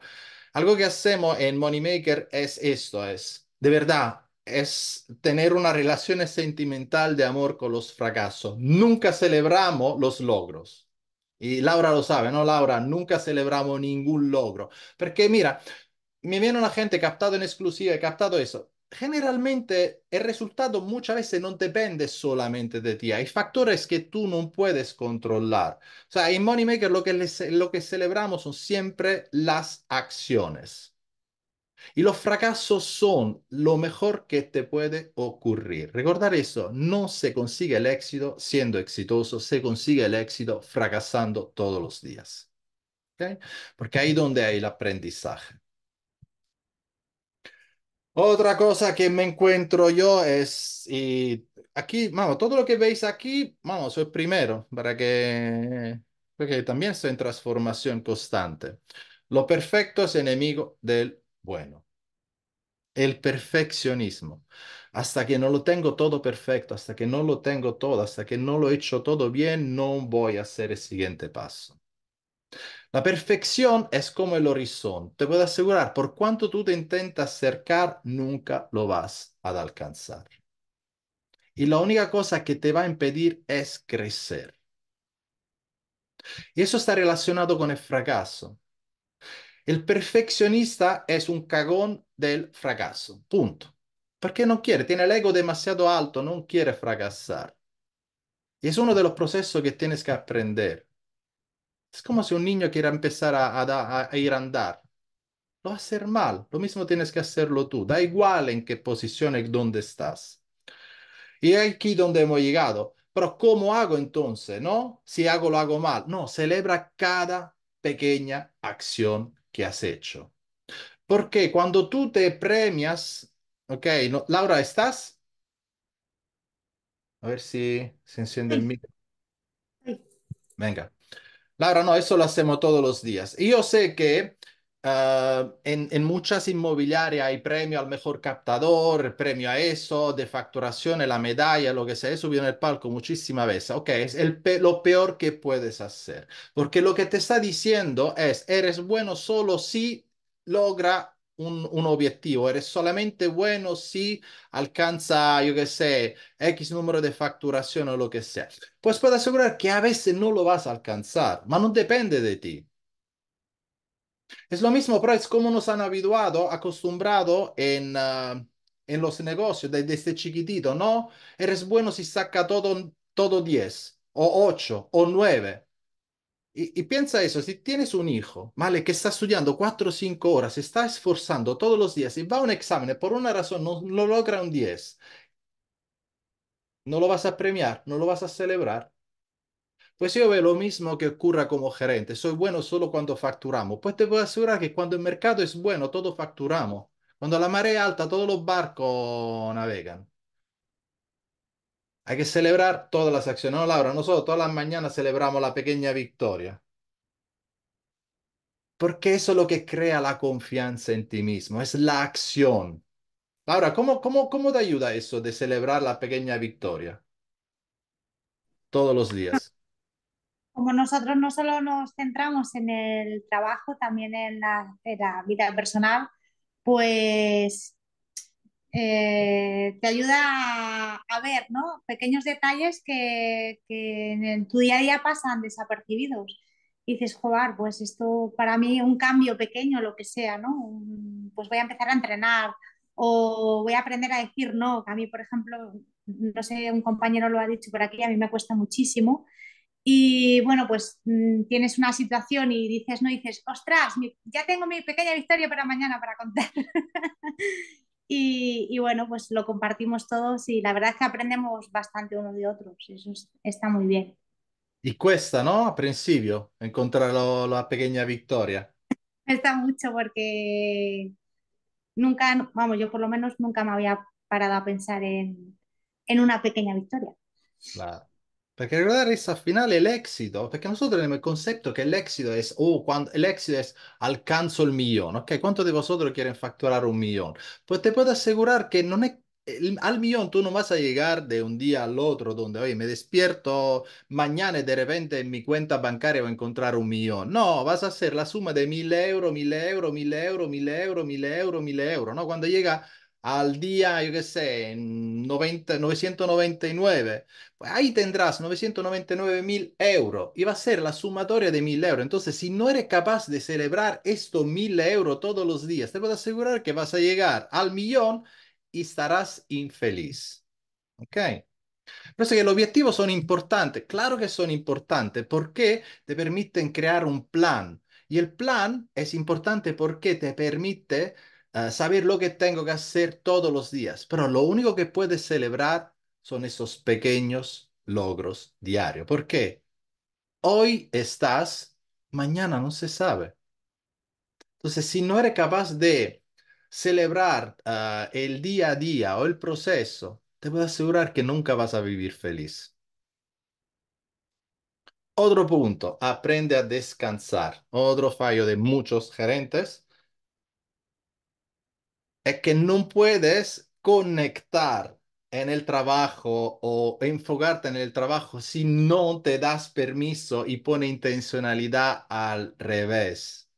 Algo que hacemos en Moneymaker es esto, es de verdad, es tener una relación sentimental de amor con los fracasos. Nunca celebramos los logros. Y Laura lo sabe, ¿no, Laura? Nunca celebramos ningún logro. Porque mira, me viene una gente captado en exclusiva, y captado eso generalmente el resultado muchas veces no depende solamente de ti. Hay factores que tú no puedes controlar. O sea, en Moneymaker lo que, lo que celebramos son siempre las acciones. Y los fracasos son lo mejor que te puede ocurrir. Recordar eso, no se consigue el éxito siendo exitoso, se consigue el éxito fracasando todos los días. Porque ahí donde hay el aprendizaje. Otra cosa que me encuentro yo es, y aquí, vamos, todo lo que veis aquí, vamos, es primero, para que, porque también estoy en transformación constante. Lo perfecto es enemigo del bueno. El perfeccionismo. Hasta que no lo tengo todo perfecto, hasta que no lo tengo todo, hasta que no lo he hecho todo bien, no voy a hacer el siguiente paso. La perfección es como el horizonte. Te puedo asegurar, por cuanto tú te intentas acercar, nunca lo vas a alcanzar. Y la única cosa que te va a impedir es crecer. Y eso está relacionado con el fracaso. El perfeccionista es un cagón del fracaso. Punto. Porque no quiere, tiene el ego demasiado alto, no quiere fracasar. Y es uno de los procesos que tienes que aprender. Es como si un niño quiera empezar a, ir a andar. Lo hacer mal. Lo mismo tienes que hacerlo tú. Da igual en qué posición y dónde estás. Y aquí donde hemos llegado. Pero ¿cómo hago entonces? ¿No? Si hago, lo hago mal. No, celebra cada pequeña acción que has hecho. Porque cuando tú te premias, ok, Laura, ¿estás? A ver si se enciende el micro. Venga. Laura, no, eso lo hacemos todos los días. Y yo sé que ah, en, en, muchas inmobiliarias hay premio al mejor captador, premio a eso, de facturación, la medalla, lo que sea. He subido en el palco muchísimas veces. Ok, es el lo peor que puedes hacer. Porque lo que te está diciendo es, eres bueno solo si logra un, objetivo, eres solamente bueno si alcanza, yo que sé, X número de facturación o lo que sea. Pues puedo asegurar que a veces no lo vas a alcanzar, pero no depende de ti. Es lo mismo, pero es como nos han habituado, acostumbrado en, ah, en los negocios desde chiquitito, ¿no? Eres bueno si saca todo, todo 10 o 8 o 9. Y, piensa eso, si tienes un hijo, ¿vale? Que está estudiando cuatro o 5 horas, se está esforzando todos los días y va a un examen, por una razón no, lo logra un 10, no lo vas a premiar, no lo vas a celebrar. Pues yo veo lo mismo que ocurra como gerente, soy bueno solo cuando facturamos. Pues te puedo asegurar que cuando el mercado es bueno, todo facturamos. Cuando la marea alta, todos los barcos navegan. Hay que celebrar todas las acciones. No, Laura, nosotros todas las mañanas celebramos la pequeña victoria. Porque eso es lo que crea la confianza en ti mismo, es la acción. Laura, ¿cómo, cómo, cómo te ayuda eso de celebrar la pequeña victoria? Todos los días. Como nosotros no solo nos centramos en el trabajo, también en la vida personal, pues eh, te ayuda a, ver ¿no? pequeños detalles que, en tu día a día pasan desapercibidos. dices, joder, pues esto para mí un cambio pequeño, lo que sea, ¿no? pues voy a empezar a entrenar o voy a aprender a decir no, que a mí, por ejemplo, no sé, un compañero lo ha dicho por aquí, a mí me cuesta muchísimo. Y bueno, pues mm, tienes una situación y dices, no, dices, ostras, ya tengo mi pequeña victoria para mañana para contar. Y, bueno, pues lo compartimos todos y la verdad es que aprendemos bastante uno de otros, eso está muy bien. Y cuesta, ¿no? A principio, encontrar la pequeña victoria. Cuesta mucho porque nunca, vamos, yo por lo menos nunca me había parado a pensar en, en una pequeña victoria. Claro. Perché al final el éxito, porque nosotros tenemos el concepto que el éxito es, o uh, cuando, el éxito es alcanzo el millón, ¿ok? ¿Cuánto de vosotros quieren facturar un millón? Pues te puedo asegurar que no es, al millón tú no vas a llegar de un día al otro donde, oye, me despierto mañana y de repente en mi cuenta bancaria voy a encontrar un millón. No, vas a hacer la suma de mil euros, mil euros, mil euros, mil euros, mil euros, mil euros, ¿no? Cuando llega al día, yo qué sé, 90, 999, pues ahí tendrás 999 mil euros y va a ser la sumatoria de mil euros. Entonces, si no eres capaz de celebrar estos mil euros todos los días, te puedo asegurar que vas a llegar al millón y estarás infeliz. ¿Ok? Pero que los objetivos son importantes, claro que son importantes, porque te permiten crear un plan. Y el plan es importante porque te permite saber lo que tengo que hacer todos los días, pero lo único que puedes celebrar son esos pequeños logros diarios. ¿Por qué? Hoy estás, mañana no se sabe. Entonces, si no eres capaz de celebrar ah, el día a día o el proceso, te puedo asegurar que nunca vas a vivir feliz. Otro punto, aprende a descansar. Otro fallo de muchos gerentes es que no puedes conectar en el trabajo o enfocarte en el trabajo si no te das permiso y pone intencionalidad al revés.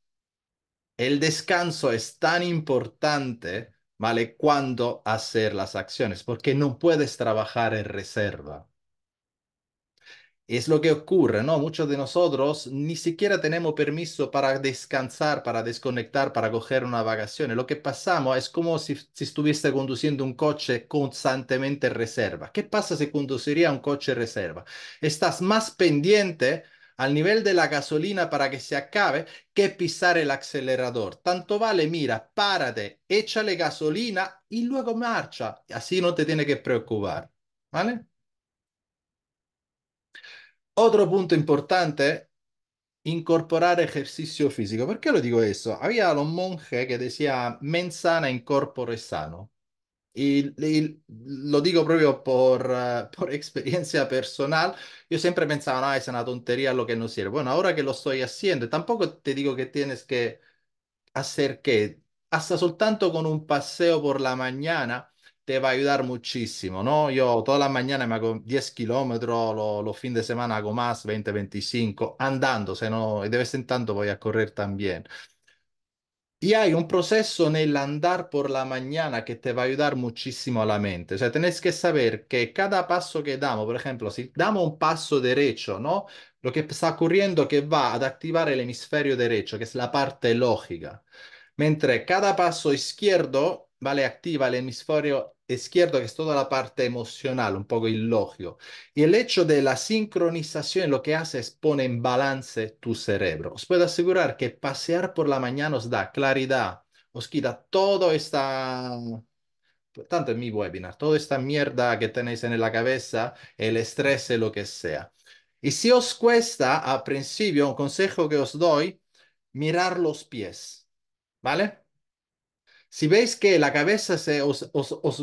El descanso es tan importante, ¿vale? Cuando hacer las acciones, porque no puedes trabajar en reserva. Es lo que ocurre, ¿no? Muchos de nosotros ni siquiera tenemos permiso para descansar, para desconectar, para coger una vacación. Lo que pasamos es como si, si estuviese conduciendo un coche constantemente en reserva. ¿Qué pasa si conduciría un coche en reserva? Estás más pendiente al nivel de la gasolina para que se acabe que pisar el acelerador. Tanto vale, mira, párate, échale gasolina y luego marcha. Así no te tiene que preocupar. ¿Vale? Otro punto importante, incorporar ejercicio físico. ¿Por qué lo digo eso? Había un monje que decía, mensana in corpore sano. Y, lo digo proprio por, eh, por, experiencia personal. Yo siempre pensaba, no, es una tontería lo que no sirve. Bueno, ahora que lo estoy haciendo, tampoco te digo que tienes que hacer qué. hasta soltanto con un paseo por la mañana, te va a ayudar muchísimo, ¿no? Yo toda la mañana me hago 10 kilómetros, los lo fines de semana hago más, 20, 25, andando, se no, y de vez en cuando voy a correr también. Y hay un proceso en el andar por la mañana que te va a ayudar muchísimo a la mente. O sea, tenés que saber que cada paso que damos, por ejemplo, si damos un paso derecho, ¿no? Lo que está ocurriendo que va a activar el hemisferio derecho, que es la parte lógica. Mientras cada paso izquierdo ¿vale? Activa el hemisferio izquierdo, que es toda la parte emocional, un poco ilógico. Y el hecho de la sincronización lo que hace es pone en balance tu cerebro. Os puedo asegurar que pasear por la mañana os da claridad, os quita todo esta... Tanto en mi webinar, toda esta mierda que tenéis en la cabeza, el estrés, lo que sea. Y si os cuesta, a principio, un consejo que os doy, mirar los pies, ¿vale? Si veis que la cabeza se os,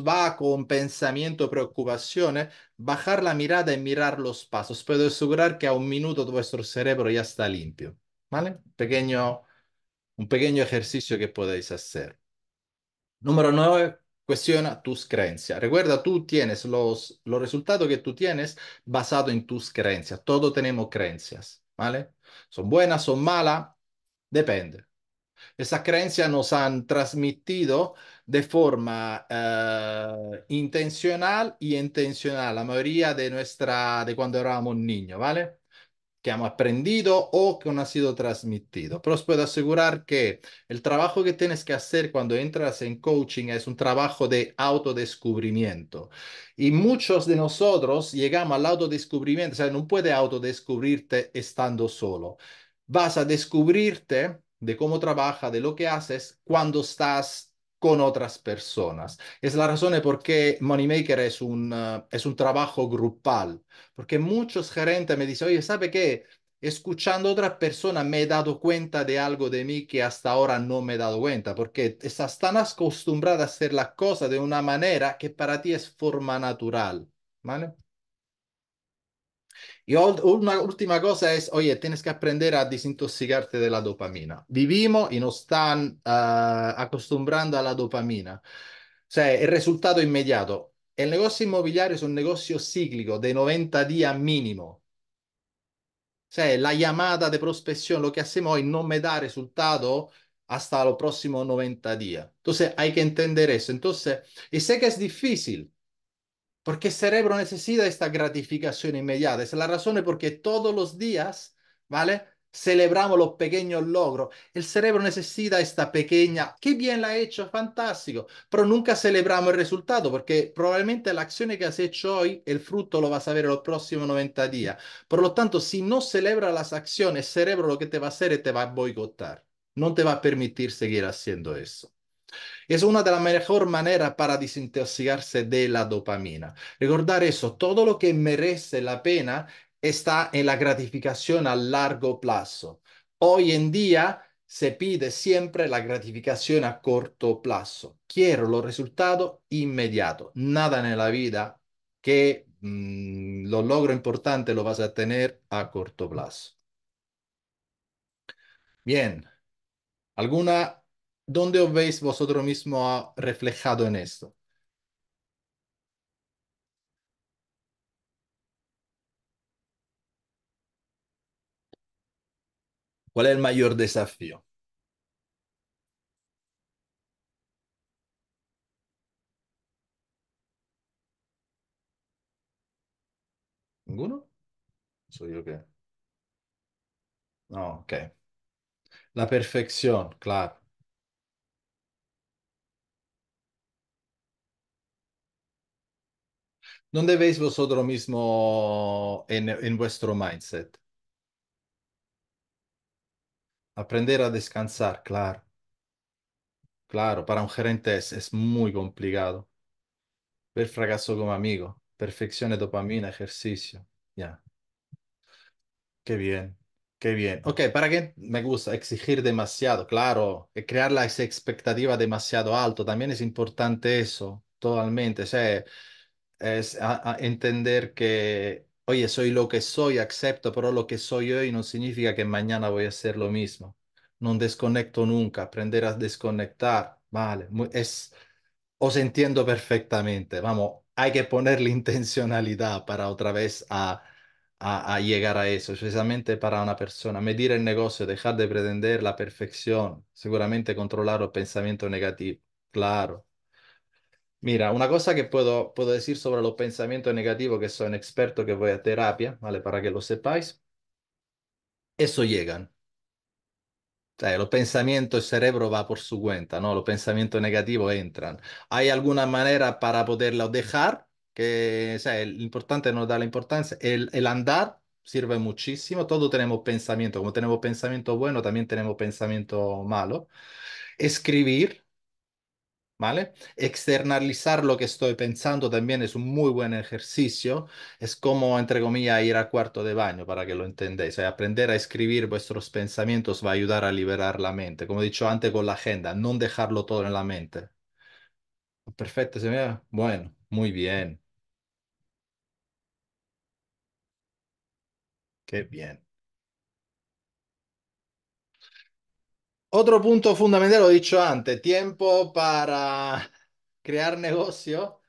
va con pensamiento, preocupaciones, ¿eh? bajar la mirada y mirar los pasos. Puedo asegurar que a un minuto vuestro cerebro ya está limpio. ¿Vale? Pequeño, un pequeño ejercicio que podéis hacer. Número 9, cuestiona tus creencias. Recuerda, tú tienes los, resultados que tú tienes basado en tus creencias. Todos tenemos creencias, ¿vale? Son buenas, son malas, depende. Esas creencias nos han transmitido de forma eh, intencional y intencional la mayoría de nuestra, de cuando éramos niños, ¿vale? que hemos aprendido o que no ha sido transmitido. Pero os puedo asegurar que el trabajo que tienes que hacer cuando entras en coaching es un trabajo de autodescubrimiento. Y muchos de nosotros llegamos al autodescubrimiento, o sea, no puedes autodescubrirte estando solo. Vas a descubrirte de cómo trabaja, de lo que haces cuando estás con otras personas. Es la razón por qué Moneymaker es un, ah, es un trabajo grupal, porque muchos gerentes me dicen, oye, ¿sabe qué? Escuchando a otra persona me he dado cuenta de algo de mí que hasta ahora no me he dado cuenta, porque estás tan acostumbrada a hacer la cosa de una manera que para ti es forma natural, ¿vale? Y una ultima cosa è, oye, tienes que aprender a desintoxicarte eh, cioè, cioè, de la dopamina. Vivimos y nos están uh, acostumbrando a la dopamina. O sea, el resultado inmediato. El negocio inmobiliario es un negocio cíclico de 90 días mínimo. O sea, la llamada de prospección, lo que hacemos hoy, no me da resultado hasta los próximos 90 días. Entonces, hay que entender eso. Entonces, y sé que es difícil, Porque el cerebro necesita esta gratificación inmediata. es la razón porque todos los días, ¿vale? Celebramos los pequeños logros. El cerebro necesita esta pequeña, qué bien la ha he hecho, fantástico, pero nunca celebramos el resultado porque probablemente la acción que has hecho hoy, el fruto lo vas a ver en los próximos 90 días. Por lo tanto, si no celebra las acciones, el cerebro lo que te va a hacer es te va a boicotar. No te va a permitir seguir haciendo eso. Es una de las mejores maneras para desintoxicarse de la dopamina. Recordar eso, todo lo que merece la pena está en la gratificación a largo plazo. Hoy en día se pide siempre la gratificación a corto plazo. Quiero los resultados inmediatos. Nada en la vida que mm, lo logro importante lo vas a tener a corto plazo. Bien. ¿Alguna ¿Dónde os veis vosotros mismos reflejado en esto? ¿Cuál es el mayor desafío? ¿Ninguno? ¿Soy yo qué? No, ok. La perfección, claro. ¿Dónde veis vosotros mismo en, vuestro mindset? Aprender a descansar, claro. Claro, para un gerente es, muy complicado. Ver fracaso como amigo, perfección de dopamina, ejercicio. Ya. Qué bien, qué bien. Ok, ¿para qué? Me gusta exigir demasiado, claro. Eh, crear esa expectativa demasiado alto, también es importante eso, totalmente. O sea, es entender que, oye, soy lo que soy, acepto, pero lo que soy hoy no significa que mañana voy a ser lo mismo. No desconecto nunca, aprender a desconectar, vale, es, os entiendo perfectamente, vamos, hay que ponerle intencionalidad para otra vez a, a, llegar a eso, precisamente para una persona. Medir el negocio, dejar de pretender la perfección, seguramente controlar el pensamiento negativo, claro. Mira, una cosa que puedo, puedo decir sobre los pensamientos negativos, que soy un experto que voy a terapia, ¿vale? Para que lo sepáis. Eso llegan. O sea, los pensamientos, el cerebro va por su cuenta, ¿no? Los pensamientos negativos entran. ¿Hay alguna manera para poderlos dejar? Que, o sea, el importante no da la importancia. El, el andar sirve muchísimo. Todos tenemos pensamiento. Como tenemos pensamiento bueno, también tenemos pensamiento malo. Escribir ¿Vale? Externalizar lo que estoy pensando también es un muy buen ejercicio. Es como, entre comillas, ir al cuarto de baño, para que lo entendáis. aprender a escribir vuestros pensamientos va a ayudar a liberar la mente. Como he dicho antes con la agenda, no dejarlo todo en la mente. Perfecto, se ve? Bueno, muy bien. Qué bien. Otro punto fundamental, lo he dicho antes, tiempo para crear negocio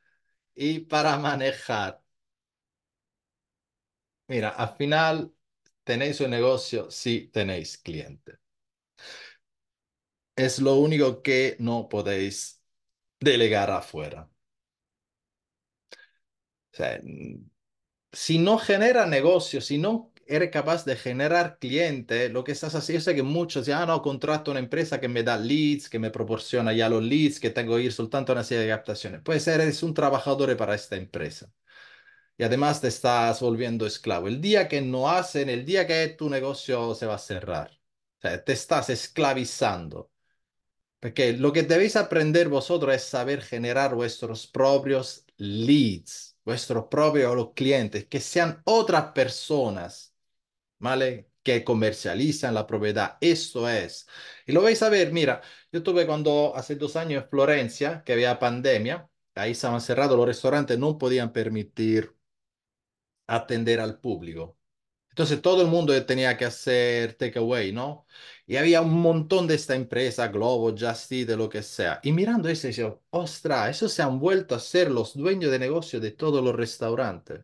y para manejar. Mira, al final tenéis un negocio si tenéis cliente. Es lo único que no podéis delegar afuera. si no genera negocio, si no eres capaz de generar clientes, lo que estás haciendo, yo sé que muchos dicen, ah, no, contrato una empresa que me da leads, que me proporciona ya los leads, que tengo que ir soltanto a una serie de captaciones. Pues eres un trabajador para esta empresa. Y además te estás volviendo esclavo. El día que no hacen, el día que tu negocio se va a cerrar. te estás esclavizando. Porque lo que debéis aprender vosotros es saber generar vuestros propios leads, vuestros propios clientes, que sean otras personas ¿vale? que comercializan la propiedad. Eso es. Y lo vais a ver, mira, yo tuve cuando hace dos años en Florencia, que había pandemia, ahí estaban cerrados los restaurantes, no podían permitir atender al público. Entonces todo el mundo tenía que hacer takeaway, ¿no? Y había un montón de esta empresa, Globo, Just de lo que sea. Y mirando eso, yo, ostras, eso se han vuelto a ser los dueños de negocio de todos los restaurantes.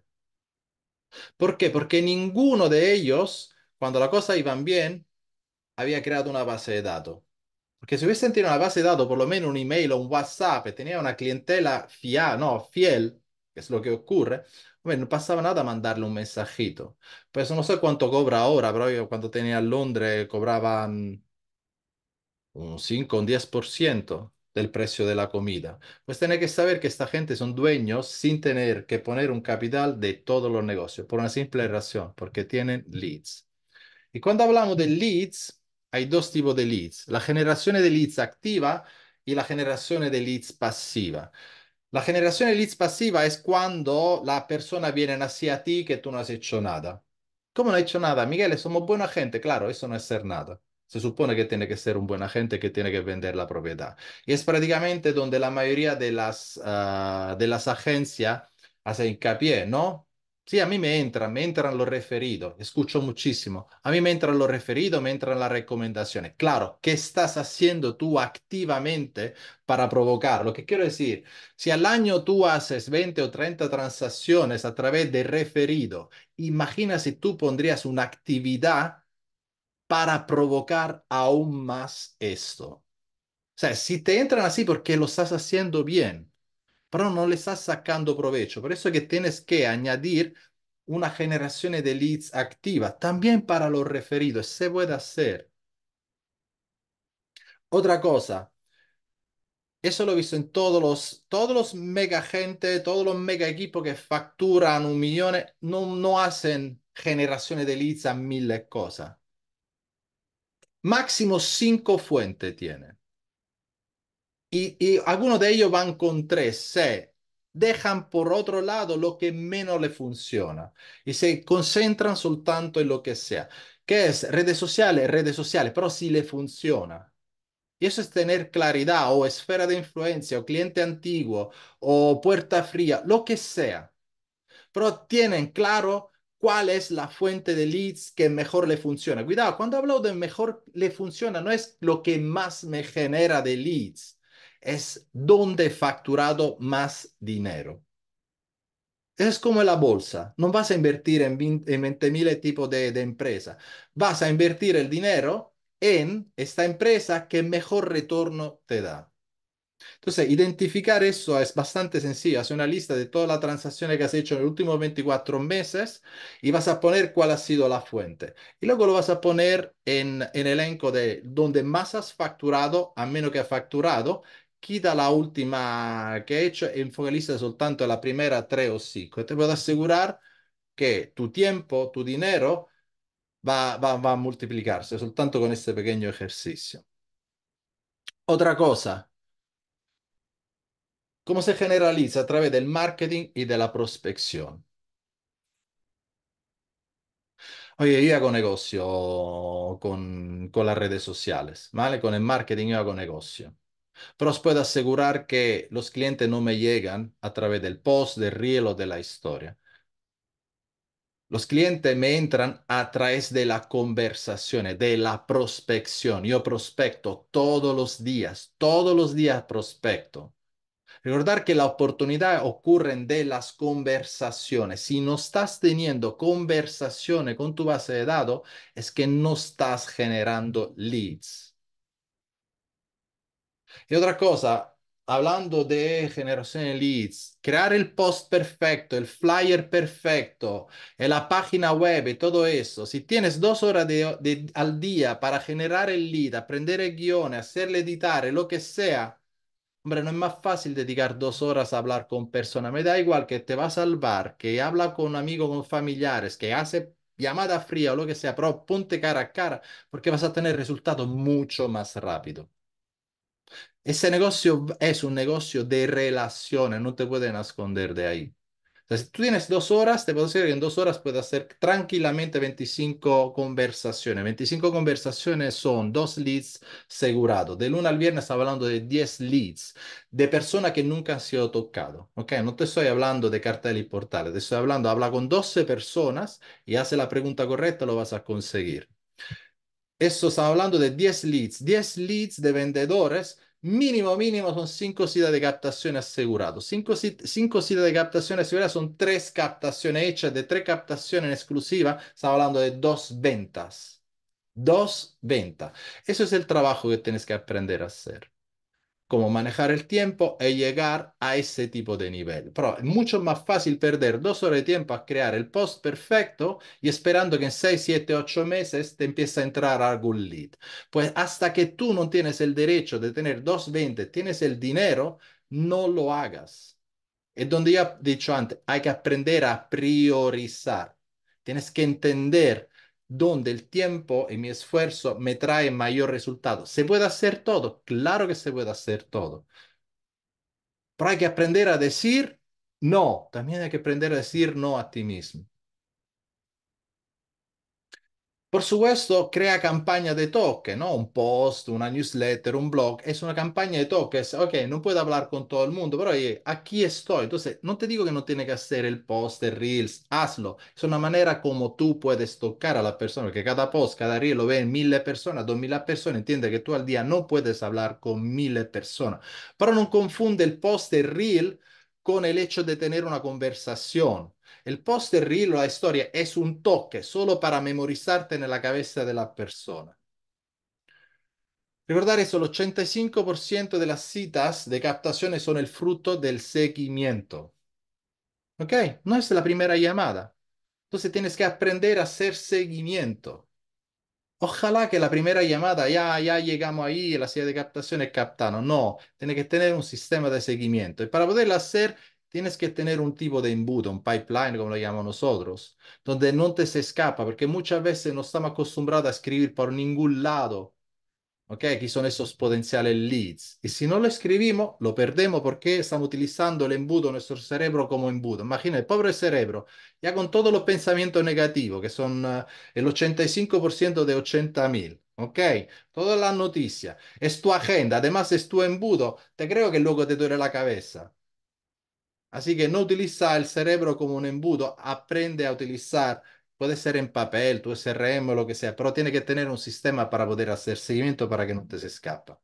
¿Por qué? Porque ninguno de ellos, cuando la cosa iban bien, había creado una base de datos. Porque si hubiesen tenido una base de datos, por lo menos un email o un WhatsApp, tenía una clientela fiel, no, fiel, que es lo que ocurre, no pasaba nada mandarle un mensajito. Por pues eso no sé cuánto cobra ahora, pero yo cuando tenía Londres cobraban un 5 o un 10% del precio de la comida. Pues tiene que saber que esta gente son dueños sin tener que poner un capital de todos los negocios, por una simple razón, porque tienen leads. Y cuando hablamos de leads, hay dos tipos de leads, la generación de leads activa y la generación de leads pasiva. La generación de leads pasiva es cuando la persona viene hacia ti que tú no has hecho nada. ¿Cómo no has hecho nada? Miguel, somos buena gente. Claro, eso no es ser nada. Se supone que tiene que ser un buen agente que tiene que vender la propiedad. Y es prácticamente donde la mayoría de las, ah, de las agencias hace hincapié, ¿no? Sí, a mí me entran, me entran los referidos, escucho muchísimo. A mí me entran los referidos, me entran las recomendaciones. Claro, ¿qué estás haciendo tú activamente para provocar? Lo que quiero decir, si al año tú haces 20 o 30 transacciones a través de referido, imagina si tú pondrías una actividad para provocar aún más esto. O sea, si te entran así porque lo estás haciendo bien, pero no le estás sacando provecho. Por eso que tienes que añadir una generación de leads activa, también para los referidos, se puede hacer. Otra cosa, eso lo he visto en todos los, todos los mega gente, todos los mega equipos que facturan un millón, no, no hacen generación de leads a mil cosas máximo cinco fuentes tiene Y, algunos de ellos van con tres, se dejan por otro lado lo que menos le funciona y se concentran soltanto en lo que sea, que es redes sociales, redes sociales, pero si sí le funciona. Y eso es tener claridad o esfera de influencia o cliente antiguo o puerta fría, lo que sea. Pero tienen claro cuál es la fuente de leads que mejor le funciona. Cuidado, cuando hablo de mejor le funciona, no es lo que más me genera de leads, es donde he facturado más dinero. Es como la bolsa, no vas a invertir en 20.000 tipos de, de empresa, vas a invertir el dinero en esta empresa que mejor retorno te da. Entonces, identificar eso es bastante sencillo. hace una lista de todas las transacciones que has hecho en los últimos 24 meses y vas a poner cuál ha sido la fuente. Y luego lo vas a poner en, en elenco de donde más has facturado, a menos que ha facturado, quita la última que he hecho y focaliza soltanto la primera tres o cinco Te puedo asegurar que tu tiempo, tu dinero va, va, va a multiplicarse soltanto con este pequeño ejercicio. Otra cosa, cómo se generaliza a través del marketing y de la prospección. Oye, yo hago negocio con, con las redes sociales, ¿vale? Con el marketing yo hago negocio. Pero os puedo asegurar que los clientes no me llegan a través del post, del reel o de la historia. Los clientes me entran a través de la conversación, de la prospección. Yo prospecto todos los días, todos los días prospecto. Recordar que la oportunidad ocurren de las conversaciones. Si no estás teniendo conversaciones con tu base de datos, es que no estás generando leads. Y otra cosa, hablando de generación de leads, crear el post perfecto, el flyer perfecto, en la página web y todo eso. Si tienes dos horas de, al día para generar el lead, aprender el guión, hacerle editar, lo que sea, Hombre, no es más fácil dedicar dos horas a hablar con personas. Me da igual que te vas a bar, que habla con un amigo, con familiares, que hace llamada fría o lo que sea, pero ponte cara a cara porque vas a tener resultados mucho más rápido. Ese negocio es un negocio de relaciones, no te pueden esconder de ahí si tú tienes dos horas, te puedo decir que en dos horas puedes hacer tranquilamente 25 conversaciones. 25 conversaciones son dos leads asegurados. De lunes al viernes hablando de 10 leads de personas que nunca han sido tocado No te estoy hablando de cartel y portales, te estoy hablando, habla con 12 personas y hace la pregunta correcta, lo vas a conseguir. Eso está hablando de 10 leads, 10 leads de vendedores Mínimo, mínimo son cinco citas de captación asegurado. cinco citas de captación asegurada son tres captaciones hechas, de tres captaciones en exclusiva, estamos hablando de dos ventas. dos ventas. Eso es el trabajo que tienes que aprender a hacer cómo manejar el tiempo y e llegar a ese tipo de nivel. Pero es mucho más fácil perder dos horas de tiempo a crear el post perfecto y esperando que en 6, 7, ocho meses te empiece a entrar algún lead. Pues hasta que tú no tienes el derecho de tener dos ventas, tienes el dinero, no lo hagas. Es donde ya he dicho antes, hay que aprender a priorizar. Tienes que entender donde el tiempo y mi esfuerzo me traen mayor resultado. ¿Se puede hacer todo? Claro que se puede hacer todo. Pero hay que aprender a decir no. También hay que aprender a decir no a ti mismo. Per questo crea campagna de toque, ¿no? Un post, una newsletter, un blog. Es una campaña de toques. Ok, no puedo hablar con todo el mundo, pero oye, aquí estoy. Entonces, no te digo que no tiene que hacer el post, el reels, hazlo. Es una manera como tú puedes tocar a la persona, porque cada post, cada reel lo ven mil personas, dos mil personas. Entiende que tú al día no puedes hablar con mil personas. Pero no confunde el post, el reel, con el hecho de tener una conversación. El posterillo la historia es un toque solo para memorizarte en la cabeza de la persona. Recordar eso, el 85% de las citas de captaciones son el fruto del seguimiento. ¿Ok? No es la primera llamada. Entonces tienes que aprender a hacer seguimiento. Ojalá que la primera llamada, ya, ya llegamos ahí, la silla de captación es captano. No, tiene que tener un sistema de seguimiento. Y para poderlo hacer, tienes que tener un tipo de embudo, un pipeline, como lo llamamos nosotros, donde no te se escapa, porque muchas veces no estamos acostumbrados a escribir por ningún lado. ¿Ok? Aquí son esos potenciales leads. Y si no lo escribimos, lo perdemos porque estamos utilizando el embudo, nuestro cerebro como embudo. Imagina, el pobre cerebro, ya con todos los pensamientos negativos, que son ah, el 85% de 80.000. ¿Ok? Toda la noticia. Es tu agenda, además es tu embudo. Te creo que luego te duele la cabeza. Así que no utiliza el cerebro como un embudo, aprende a utilizar, puede ser en papel, tu SRM o lo que sea, pero tiene que tener un sistema para poder hacer seguimiento para que no te se escapa.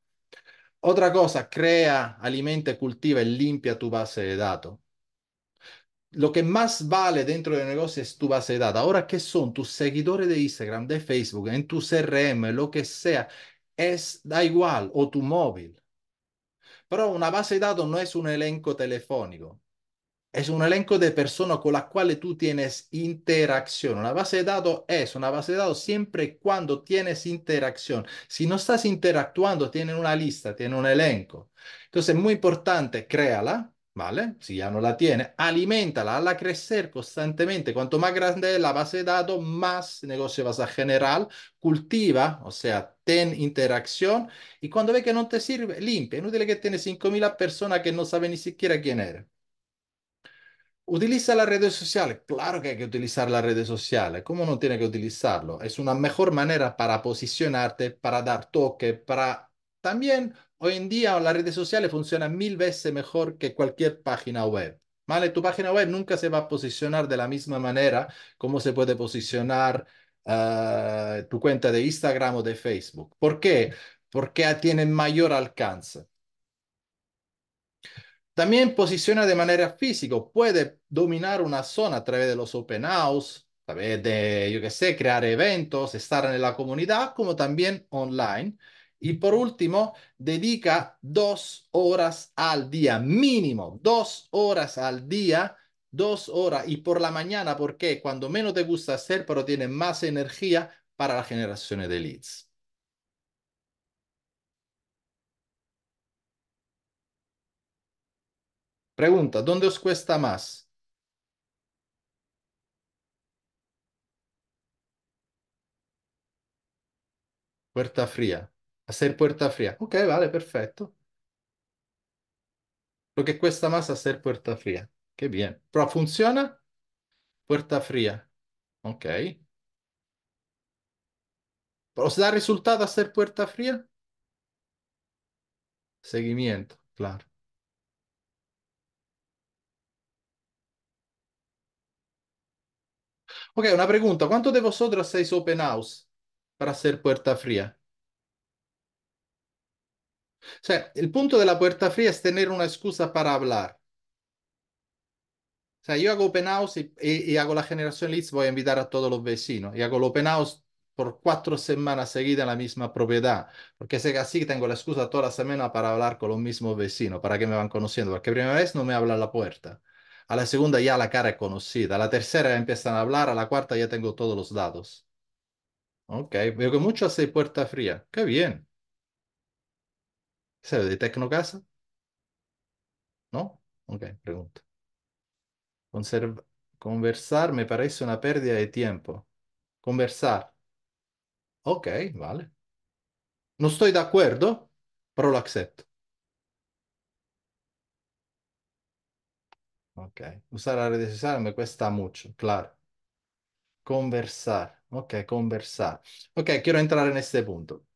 Otra cosa, crea, alimenta, cultiva y limpia tu base de datos. Lo que más vale dentro del negocio es tu base de datos. Ahora, ¿qué son tus seguidores de Instagram, de Facebook, en tu CRM, lo que sea? Es, da igual, o tu móvil. Pero una base de datos no es un elenco telefónico es un elenco de personas con las cuales tú tienes interacción. Una base de datos es una base de datos siempre y cuando tienes interacción. Si no estás interactuando, tienen una lista, tiene un elenco. Entonces es muy importante, créala, ¿vale? Si ya no la tiene, alimentala, hazla crecer constantemente. Cuanto más grande es la base de datos, más negocio vas a generar. Cultiva, o sea, ten interacción. Y cuando ve que no te sirve, limpia. Inútil que tienes 5.000 personas que no saben ni siquiera quién eres. Utiliza las redes sociales. Claro que hay que utilizar las redes sociales. ¿Cómo no tiene que utilizarlo? Es una mejor manera para posicionarte, para dar toque, para... También hoy en día las redes sociales funcionan mil veces mejor que cualquier página web. ¿Vale? Tu página web nunca se va a posicionar de la misma manera como se puede posicionar ah, tu cuenta de Instagram o de Facebook. ¿Por qué? Porque tiene mayor alcance. También posiciona de manera física, puede dominar una zona a través de los open house, a través de, yo qué sé, crear eventos, estar en la comunidad, como también online. Y por último, dedica dos horas al día, mínimo, dos horas al día, dos horas y por la mañana, porque cuando menos te gusta hacer, pero tiene más energía para la generación de leads. Pregunta, ¿dónde os cuesta más? Puerta fría. Hacer puerta fría. Ok, vale, perfecto. Lo que cuesta más hacer puerta fría. Qué bien. ¿Pero funciona? Puerta fría. Ok. ¿Os da resultado hacer puerta fría? Seguimiento, claro. Ok, una pregunta. ¿Cuántos de vosotros hacéis open house para hacer puerta fría? O sea, el punto de la puerta fría es tener una excusa para hablar. O sea, yo hago open house y, hago la generación leads, voy a invitar a todos los vecinos y hago el open house por cuatro semanas seguidas en la misma propiedad, porque sé que así tengo la excusa toda la semana para hablar con los mismos vecinos, para que me van conociendo, porque primera vez no me habla la puerta a la segunda ya la cara es conocida, a la tercera empiezan a hablar, a la cuarta ya tengo todos los datos. Ok, veo que mucho hace puerta fría. Qué bien. ve de Tecnocasa? ¿No? Ok, pregunta. conversar me parece una pérdida de tiempo. Conversar. Ok, vale. No estoy de acuerdo, pero lo acepto. ok. Usar la red social me cuesta mucho, claro. Conversar, ok, conversar. Ok, quiero entrar en este punto.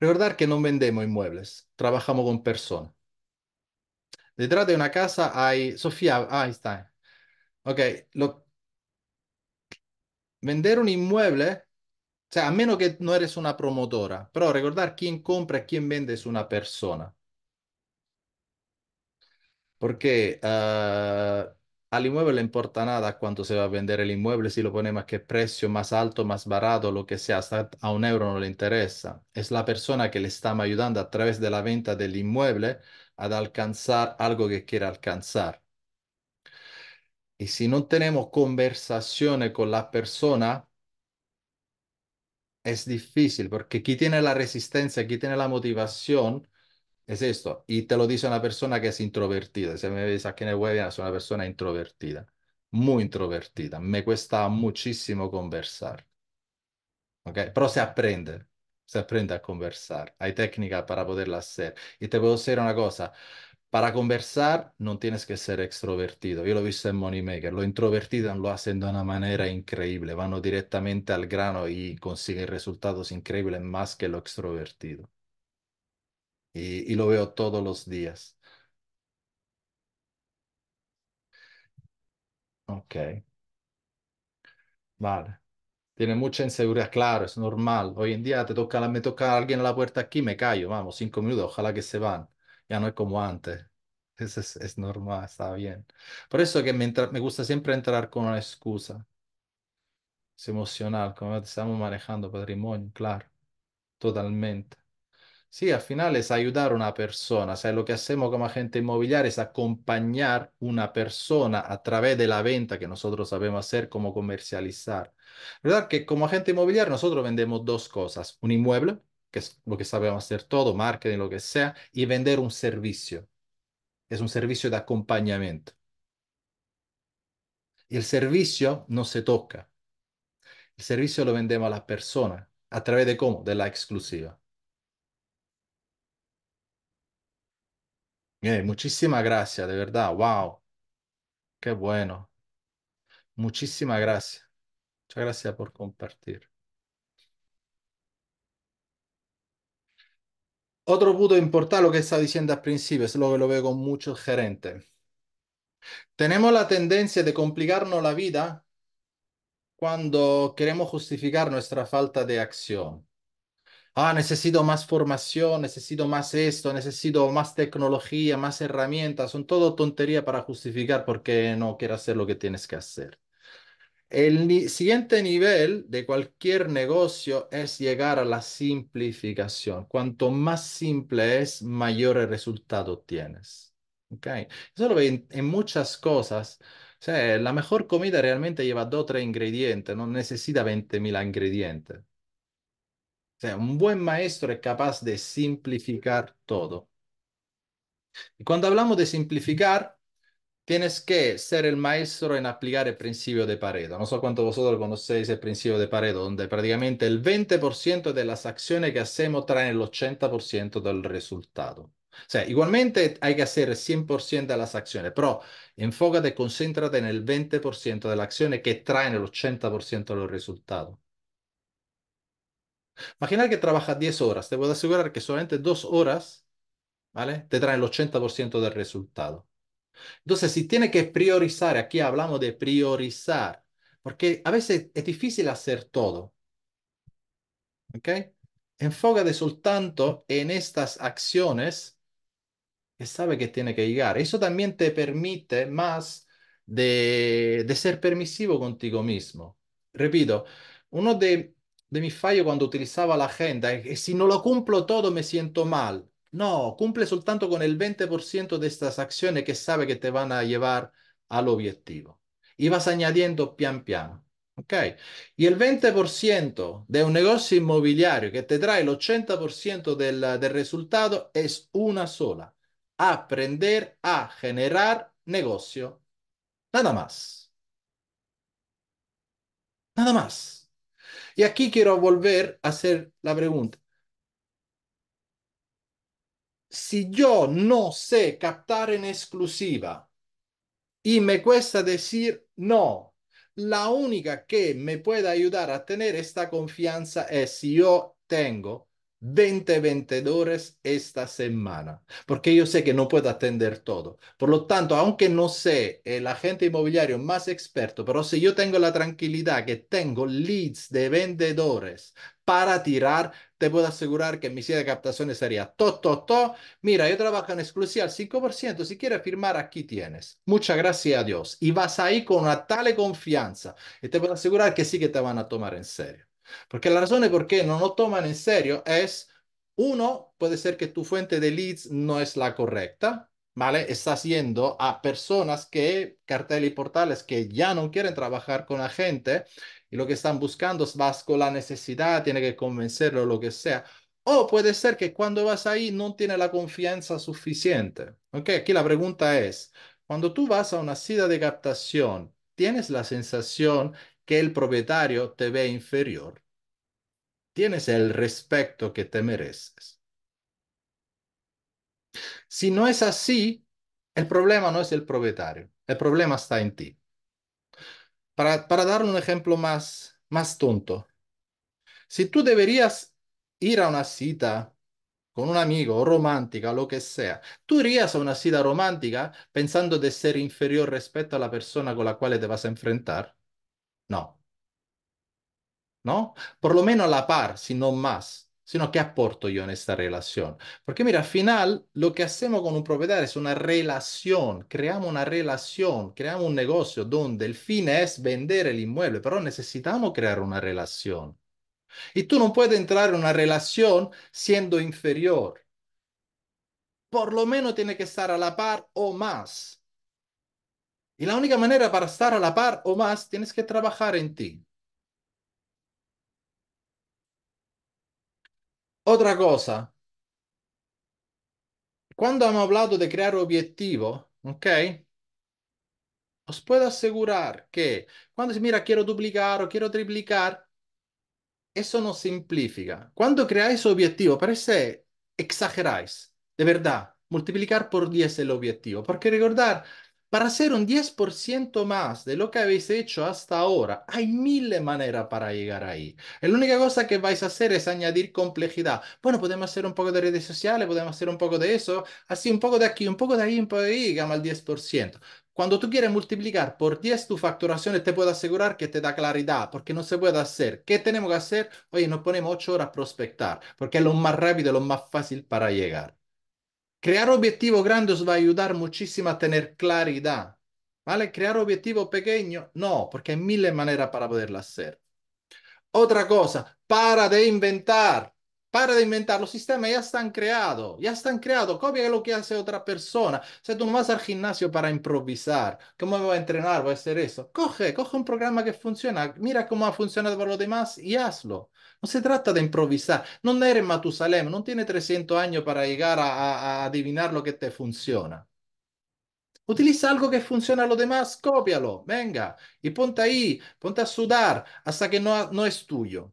Recordar que no vendemos inmuebles, trabajamos con personas. Detrás de una casa hay... Sofía, ah, ahí está. Ok, lo... vender un inmueble o sea, a menos que no eres una promotora, Pero recordar quién compra quién quién vende es una persona. Porque ah, al inmueble le importa nada cuánto se va a vender el inmueble, si lo ponemos más que precio, más alto, más barato, lo que sea, hasta a un euro no le interesa. Es la persona que le está ayudando a través de la venta del inmueble a alcanzar algo que quiere alcanzar. Y si no tenemos conversaciones con la persona, es difícil, porque aquí tiene la resistencia, aquí tiene la motivación es esto. Y te lo dice una persona que es introvertida. Si me ves aquí en el webinar, soy una persona introvertida, muy introvertida. Me cuesta muchísimo conversar. ¿Okay? Pero se aprende, se aprende a conversar. Hay técnicas para poderla hacer. Y te puedo decir una cosa. Para conversar no tienes que ser extrovertido. Yo lo he visto en Moneymaker. Los introvertidos lo hacen de una manera increíble. Van directamente al grano y consiguen resultados increíbles más que lo extrovertido y, lo veo todos los días. Ok, vale. Tiene mucha inseguridad, claro, es normal. Hoy en día te toca, me toca alguien a la puerta aquí, me callo, vamos, cinco minutos, ojalá que se van. Ya no es como antes. Es, es, normal, está bien. Por eso que me, me gusta siempre entrar con una excusa. Es emocional, como estamos manejando patrimonio, claro, totalmente. Sí, al final es ayudar a una persona. O sea, lo que hacemos como agente inmobiliario es acompañar una persona a través de la venta que nosotros sabemos hacer, cómo comercializar. ¿Verdad? Que como agente inmobiliario nosotros vendemos dos cosas. Un inmueble, que es lo que sabemos hacer todo, marketing, lo que sea, y vender un servicio. Es un servicio de acompañamiento. Y el servicio no se toca. El servicio lo vendemos a la persona. ¿A través de cómo? De la exclusiva. Eh, muchísimas gracias, de verdad. Wow, qué bueno. Muchísimas gracias. Muchas gracias por compartir. Otro punto importante, lo que está diciendo al principio, es lo que lo veo con muchos gerentes. Tenemos la tendencia de complicarnos la vida cuando queremos justificar nuestra falta de acción ah, necesito más formación, necesito más esto, necesito más tecnología, más herramientas, son todo tontería para justificar por qué no quieres hacer lo que tienes que hacer. El siguiente nivel de cualquier negocio es llegar a la simplificación. Cuanto más simple es, mayor el resultado tienes. Okay. Eso lo ve en, muchas cosas. O sea, la mejor comida realmente lleva dos o tres ingredientes, no necesita 20.000 ingredientes un buen maestro es capaz de simplificar todo. Y cuando hablamos de simplificar, tienes que ser el maestro en aplicar el principio de Pareto. No sé cuánto vosotros conocéis el principio de Pareto, donde prácticamente el 20% de las acciones que hacemos traen el 80% del resultado. O sea, igualmente hay que hacer el 100% de las acciones, pero enfócate, concéntrate en el 20% de las acciones que traen el 80% del resultado. Imagina que trabajas 10 horas, te puedo asegurar que solamente 2 horas, ¿vale? Te traen el 80% del resultado. Entonces, si tiene que priorizar, aquí hablamos de priorizar, porque a veces es difícil hacer todo. ¿Ok? Enfócate soltanto en estas acciones que sabe que tiene que llegar. Eso también te permite más de, de ser permisivo contigo mismo. Repito, uno de de mi fallo cuando utilizaba la agenda. y si no lo cumplo todo me siento mal. No, cumple soltanto con el 20% de estas acciones que sabe que te van a llevar al objetivo. Y vas añadiendo pian piano. Okay. Y el 20% de un negocio inmobiliario que te trae el 80% del resultado es una sola. Aprender a generar negocio. Nada más. Nada más. Y aquí quiero volver a hacer la pregunta. Si yo no sé captar en exclusiva y me cuesta decir no, la única que me puede ayudar a tener esta confianza es si yo tengo 20 vendedores esta semana, porque yo sé que no puedo atender todo. Por lo tanto, aunque no sé el agente inmobiliario más experto, pero si yo tengo la tranquilidad que tengo leads de vendedores para tirar, te puedo asegurar que mi silla de captaciones sería to, to, to. Mira, yo trabajo en exclusiva al 5%. Si quieres firmar, aquí tienes. Muchas gracias a Dios. Y vas ahí con una tal confianza. Y te puedo asegurar que sí que te van a tomar en serio. Porque la razón por qué no lo toman en serio es, uno, puede ser que tu fuente de leads no es la correcta, ¿vale? Estás yendo a personas que, cartel y portales que ya no quieren trabajar con la gente y lo que están buscando es vas con la necesidad, tiene que convencerlo, lo que sea. O puede ser que cuando vas ahí no tiene la confianza suficiente. ¿Ok? Aquí la pregunta es, cuando tú vas a una sida de captación, ¿tienes la sensación que el propietario te ve inferior. Tienes el respeto que te mereces. Si no es así, el problema no es el propietario, el problema está en ti. Para, para dar un ejemplo más, más tonto, si tú deberías ir a una cita con un amigo romántica, lo que sea, tú irías a una cita romántica pensando de ser inferior respecto a la persona con la cual te vas a enfrentar. No. ¿No? Por lo menos a la par, si no más. Sino qué aporto yo en esta relación. Porque mira, al final lo que hacemos con un propietario es una relación, creamos una relación, creamos un negocio donde el fin es vender el inmueble, pero necesitamos crear una relación. Y tú no puedes entrar en una relación siendo inferior. Por lo menos tiene que estar a la par o más. Y la única manera para estar a la par o más, tienes que trabajar en ti. Otra cosa, cuando hemos hablado de crear objetivo... ¿ok? Os puedo asegurar que cuando se mira quiero duplicar o quiero triplicar, eso no simplifica. Cuando creáis objetivo, parece exageráis, de verdad, multiplicar por 10 el objetivo, porque recordar para hacer un 10% más de lo que habéis hecho hasta ahora, hay mil maneras para llegar ahí. La única cosa que vais a hacer es añadir complejidad. Bueno, podemos hacer un poco de redes sociales, podemos hacer un poco de eso, así un poco de aquí, un poco de ahí, un poco de ahí, llegamos al 10%. Cuando tú quieres multiplicar por 10 tu facturación, te puedo asegurar que te da claridad, porque no se puede hacer. ¿Qué tenemos que hacer? Oye, nos ponemos 8 horas a prospectar, porque es lo más rápido, lo más fácil para llegar. Creare Crear objetivo os va a ayudar muchísimo a tener claridad. ¿Vale? Crear objetivo pequeño, no, porque hay miles de maneras para poderlo hacer. Otra cosa, para de inventar. Para de inventar, los sistemas ya están creados, ya están creados, copia lo que hace otra persona. O sea, tú no vas al gimnasio para improvisar, ¿cómo me voy a entrenar? Voy a hacer eso. Coge, coge un programa que funciona, mira cómo ha funcionado para los demás y hazlo. No se trata de improvisar, no eres Matusalem, no tiene 300 años para llegar a, adivinar lo que te funciona. Utiliza algo que funciona a los demás, cópialo, venga, y ponte ahí, ponte a sudar hasta que no, no es tuyo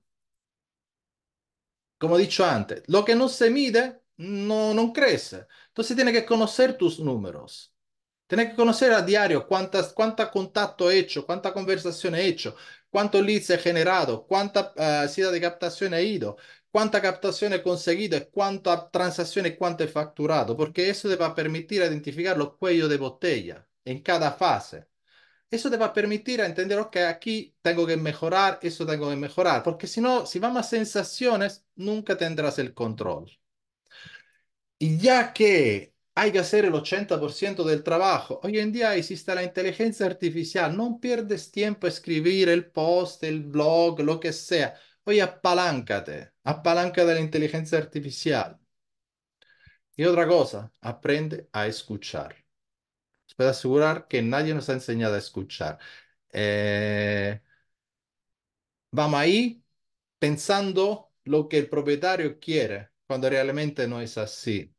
como he dicho antes, lo que no se mide no, no crece. Entonces tienes que conocer tus números. Tienes que conocer a diario cuántas, cuánta contacto he hecho, cuánta conversación he hecho, cuánto leads he generado, cuánta uh, de captación he ido, cuánta captación he conseguido cuánta transacción y cuánto he facturado, porque eso te va a permitir identificar los cuellos de botella en cada fase eso te va a permitir a entender, ok, aquí tengo que mejorar, eso tengo que mejorar, porque si no, si vamos a sensaciones, nunca tendrás el control. Y ya que hay que hacer el 80% del trabajo, hoy en día existe la inteligencia artificial, no pierdes tiempo a escribir el post, el blog, lo que sea. Hoy apaláncate, apaláncate la inteligencia artificial. Y otra cosa, aprende a escuchar. Os puedo asegurar que nadie nos ha enseñado a escuchar. Eh, vamos ahí pensando lo que el propietario quiere, cuando realmente no es así.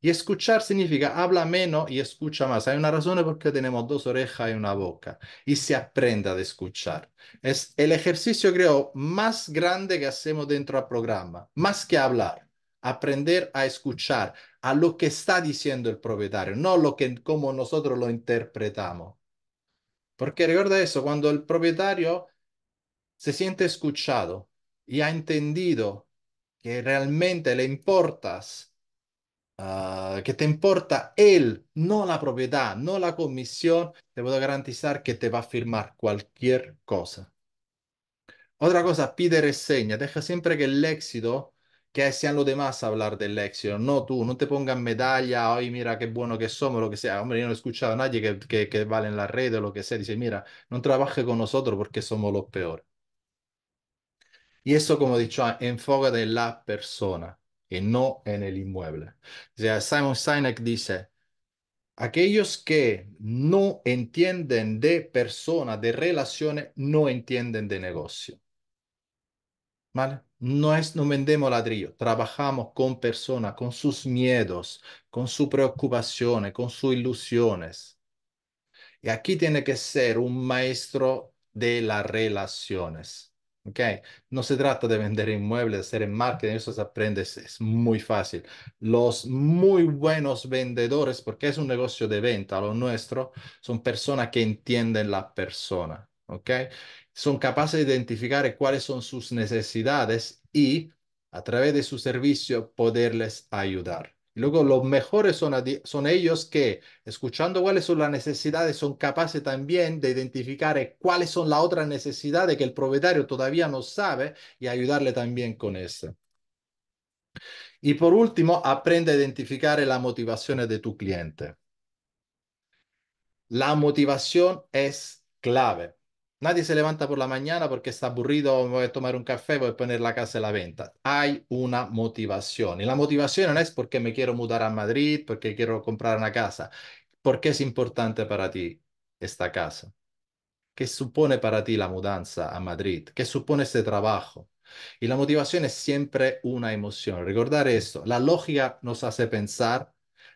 Y escuchar significa habla menos y escucha más. Hay una razón por qué tenemos dos orejas y una boca. Y se aprenda a escuchar. Es el ejercicio, creo, más grande que hacemos dentro del programa, más que hablar. Aprender a escuchar, a lo que está diciendo el propietario, no lo que como nosotros lo interpretamos. Porque recuerda eso, cuando el propietario se siente escuchado y ha entendido que realmente le importas, ah, que te importa él, no la propiedad, no la comisión, te puedo garantizar que te va a firmar cualquier cosa. Otra cosa, pide reseña. Deja siempre que el éxito que sean los demás a hablar del éxito. no tú, no te pongan medalla, ay, mira qué bueno que somos, lo que sea. Hombre, yo no he escuchado a nadie que, vale en la red o lo que sea. Dice, mira, no trabaje con nosotros porque somos los peores. Y eso, como he dicho, enfoca en la persona y no en el inmueble. O sea, Simon Sinek dice, aquellos que no entienden de persona, de relaciones, no entienden de negocio. ¿Vale? No es, no vendemos ladrillo, trabajamos con personas, con sus miedos, con sus preocupaciones, con sus ilusiones. Y aquí tiene que ser un maestro de las relaciones. ¿okay? No se trata de vender inmuebles, de hacer en marketing, eso se aprende, es, es, muy fácil. Los muy buenos vendedores, porque es un negocio de venta, lo nuestro, son personas que entienden la persona. ¿okay? son capaces de identificar cuáles son sus necesidades y a través de su servicio poderles ayudar. luego los mejores son, son ellos que, escuchando cuáles son las necesidades, son capaces también de identificar cuáles son las otras necesidades que el propietario todavía no sabe y ayudarle también con eso. Y por último, aprende a identificar las motivaciones de tu cliente. La motivación es clave Nadie se levanta por la mañana porque está aburrido, voy a tomar un café, voy a poner la casa en la venta. Hay una motivación. Y la motivación no es porque me quiero mudar a Madrid, porque quiero comprar una casa. ¿Por qué es importante para ti esta casa? ¿Qué supone para ti la mudanza a Madrid? ¿Qué supone este trabajo? Y la motivación es siempre una emoción. Recordar esto, la lógica nos hace pensar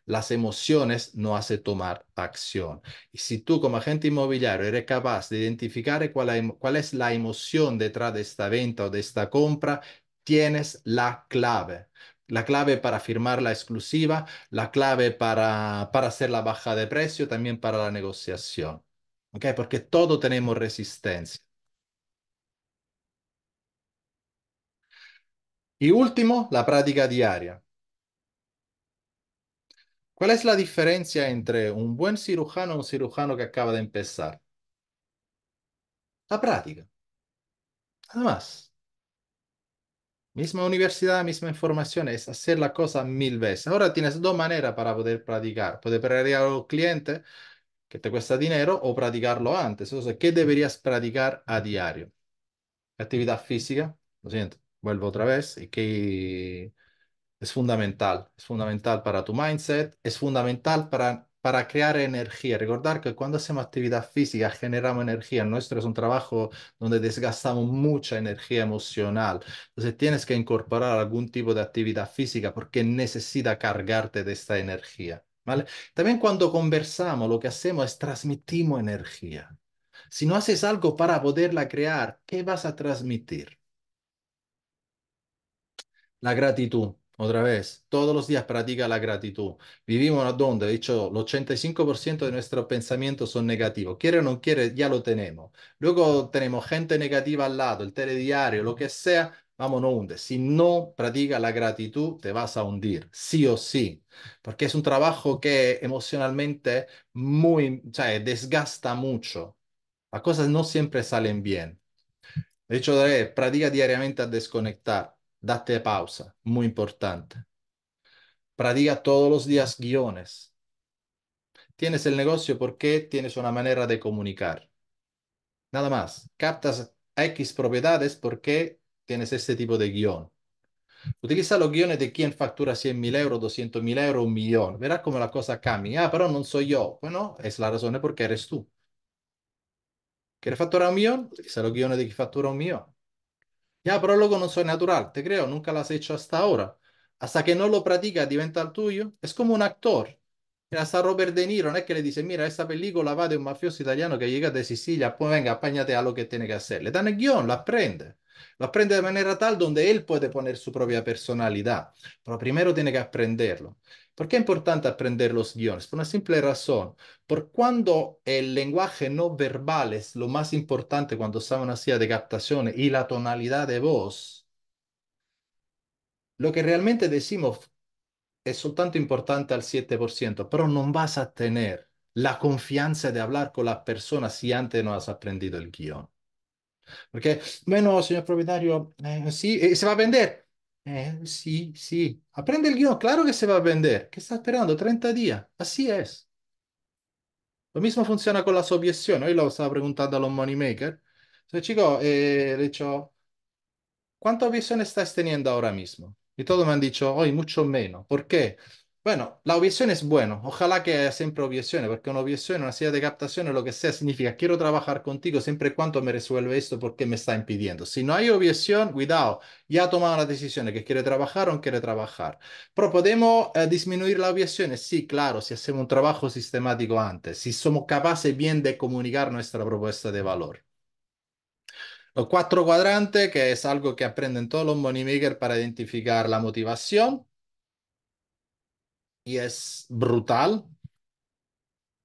las emociones no hace tomar acción. Y si tú como agente inmobiliario eres capaz de identificar cuál, es la emoción detrás de esta venta o de esta compra, tienes la clave la clave para firmar la exclusiva, la clave para, para hacer la baja de precio, también para la negociación. ¿Ok? Porque todo tenemos resistencia. Y último, la práctica diaria. ¿Cuál es la diferencia entre un buen cirujano y un cirujano que acaba de empezar? La práctica. Además, misma universidad, misma información, es hacer la cosa mil veces. Ahora tienes dos maneras para poder practicar. Poder practicar al cliente, que te cuesta dinero, o practicarlo antes. O ¿qué deberías practicar a diario? Actividad física, lo siento, vuelvo otra vez. ¿Y qué, es fundamental, es fundamental para tu mindset, es fundamental para, para crear energía. Recordar que cuando hacemos actividad física generamos energía. Nuestro es un trabajo donde desgastamos mucha energía emocional. Entonces tienes que incorporar algún tipo de actividad física porque necesita cargarte de esta energía. ¿vale? También cuando conversamos lo que hacemos es transmitimos energía. Si no haces algo para poderla crear, ¿qué vas a transmitir? La gratitud. Otra vez, todos los días practica la gratitud. Vivimos donde, de hecho, el 85% de nuestros pensamientos son negativos. Quiere o no quiere, ya lo tenemos. Luego tenemos gente negativa al lado, el telediario, lo que sea, vamos, a hunde. Si no practica la gratitud, te vas a hundir, sí o sí. Porque es un trabajo que emocionalmente muy, desgasta mucho. Las cosas no siempre salen bien. De hecho, practica diariamente a desconectar date pausa, muy importante. Practica todos los días guiones. Tienes el negocio porque tienes una manera de comunicar. Nada más. Captas X propiedades porque tienes este tipo de guión. Utiliza los guiones de quien factura 100.000 euros, 200.000 euros, un millón. Verás cómo la cosa cambia. Ah, pero no soy yo. Bueno, es la razón porque eres tú. ¿Quieres facturar un millón? Utiliza los guiones de quien factura un millón. Ya, pero luego no soy natural, te creo, nunca lo has hecho hasta ahora. Hasta que no lo practica diventa el tuyo. Es como un actor. Hasta Robert De Niro no es que le dice, mira, esta película va de un mafioso italiano que llega de Sicilia, pues venga, apáñate a lo que tiene que hacer. Le dan el guión, lo aprende. Lo aprende de manera tal donde él puede poner su propia personalidad, pero primero tiene que aprenderlo. ¿Por qué es importante aprender los guiones? Por una simple razón, por cuando el lenguaje no verbal es lo más importante cuando en una silla de captación y la tonalidad de voz, lo que realmente decimos es soltanto importante al 7%, pero no vas a tener la confianza de hablar con la persona si antes no has aprendido el guión. Perché, beh no, signor proprietario, eh, sí, eh, se va a vender. Eh, sí, sí. Aprende el guión, claro que se va a vender. ¿Qué está esperando? 30 días. Así es. Lo mismo funciona con las objeciones. Hoy lo estaba preguntando a los moneymakers. Entonces, chico, eh, le he dicho, ¿cuántas objeciones estás teniendo ahora mismo? Y todos me han dicho, hoy mucho menos. ¿Por qué? Bueno, la objeción es bueno. Ojalá que haya siempre objeciones, porque una objeción, una serie de captación, lo que sea, significa quiero trabajar contigo siempre y cuando me resuelve esto porque me está impidiendo. Si no hay objeción, cuidado, ya ha tomado las decisiones que quiere trabajar o no quiere trabajar. Pero podemos eh, disminuir las objeciones, sí, claro, si hacemos un trabajo sistemático antes, si somos capaces bien de comunicar nuestra propuesta de valor. Los cuatro cuadrantes, que es algo que aprenden todos los moneymakers para identificar la motivación, y es brutal.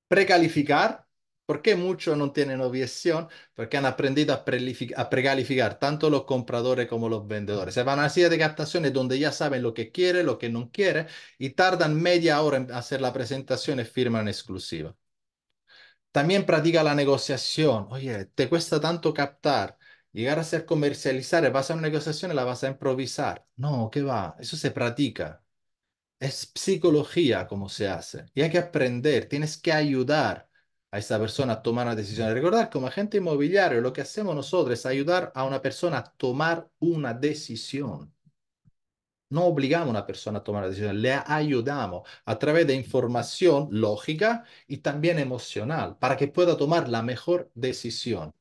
Precalificar, porque muchos no tienen objeción, porque han aprendido a, precalificar tanto los compradores como los vendedores. Se van a silla de captaciones donde ya saben lo que quiere, lo que no quiere, y tardan media hora en hacer la presentación y firman exclusiva. También practica la negociación. Oye, te cuesta tanto captar, llegar a ser comercializar, vas a una negociación y la vas a improvisar. No, ¿qué va? Eso se practica. Es psicología como se hace. Y hay que aprender, tienes que ayudar a esa persona a tomar una decisión. Recordar, como agente inmobiliario, lo que hacemos nosotros es ayudar a una persona a tomar una decisión. No obligamos a una persona a tomar una decisión, le ayudamos a través de información lógica y también emocional para que pueda tomar la mejor decisión.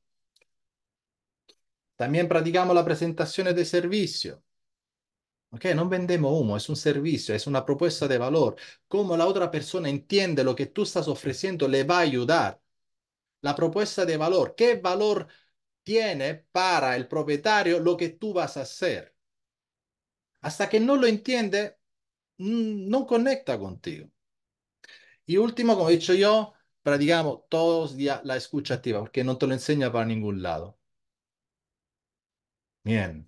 También practicamos la presentación de servicio. Okay, no vendemos humo, es un servicio, es una propuesta de valor. Como la otra persona entiende lo que tú estás ofreciendo, le va a ayudar. La propuesta de valor, ¿qué valor tiene para el propietario lo que tú vas a hacer? Hasta que no lo entiende, no conecta contigo. Y último, como he dicho yo, practicamos todos los días la escucha activa, porque no te lo enseña para ningún lado. Bien.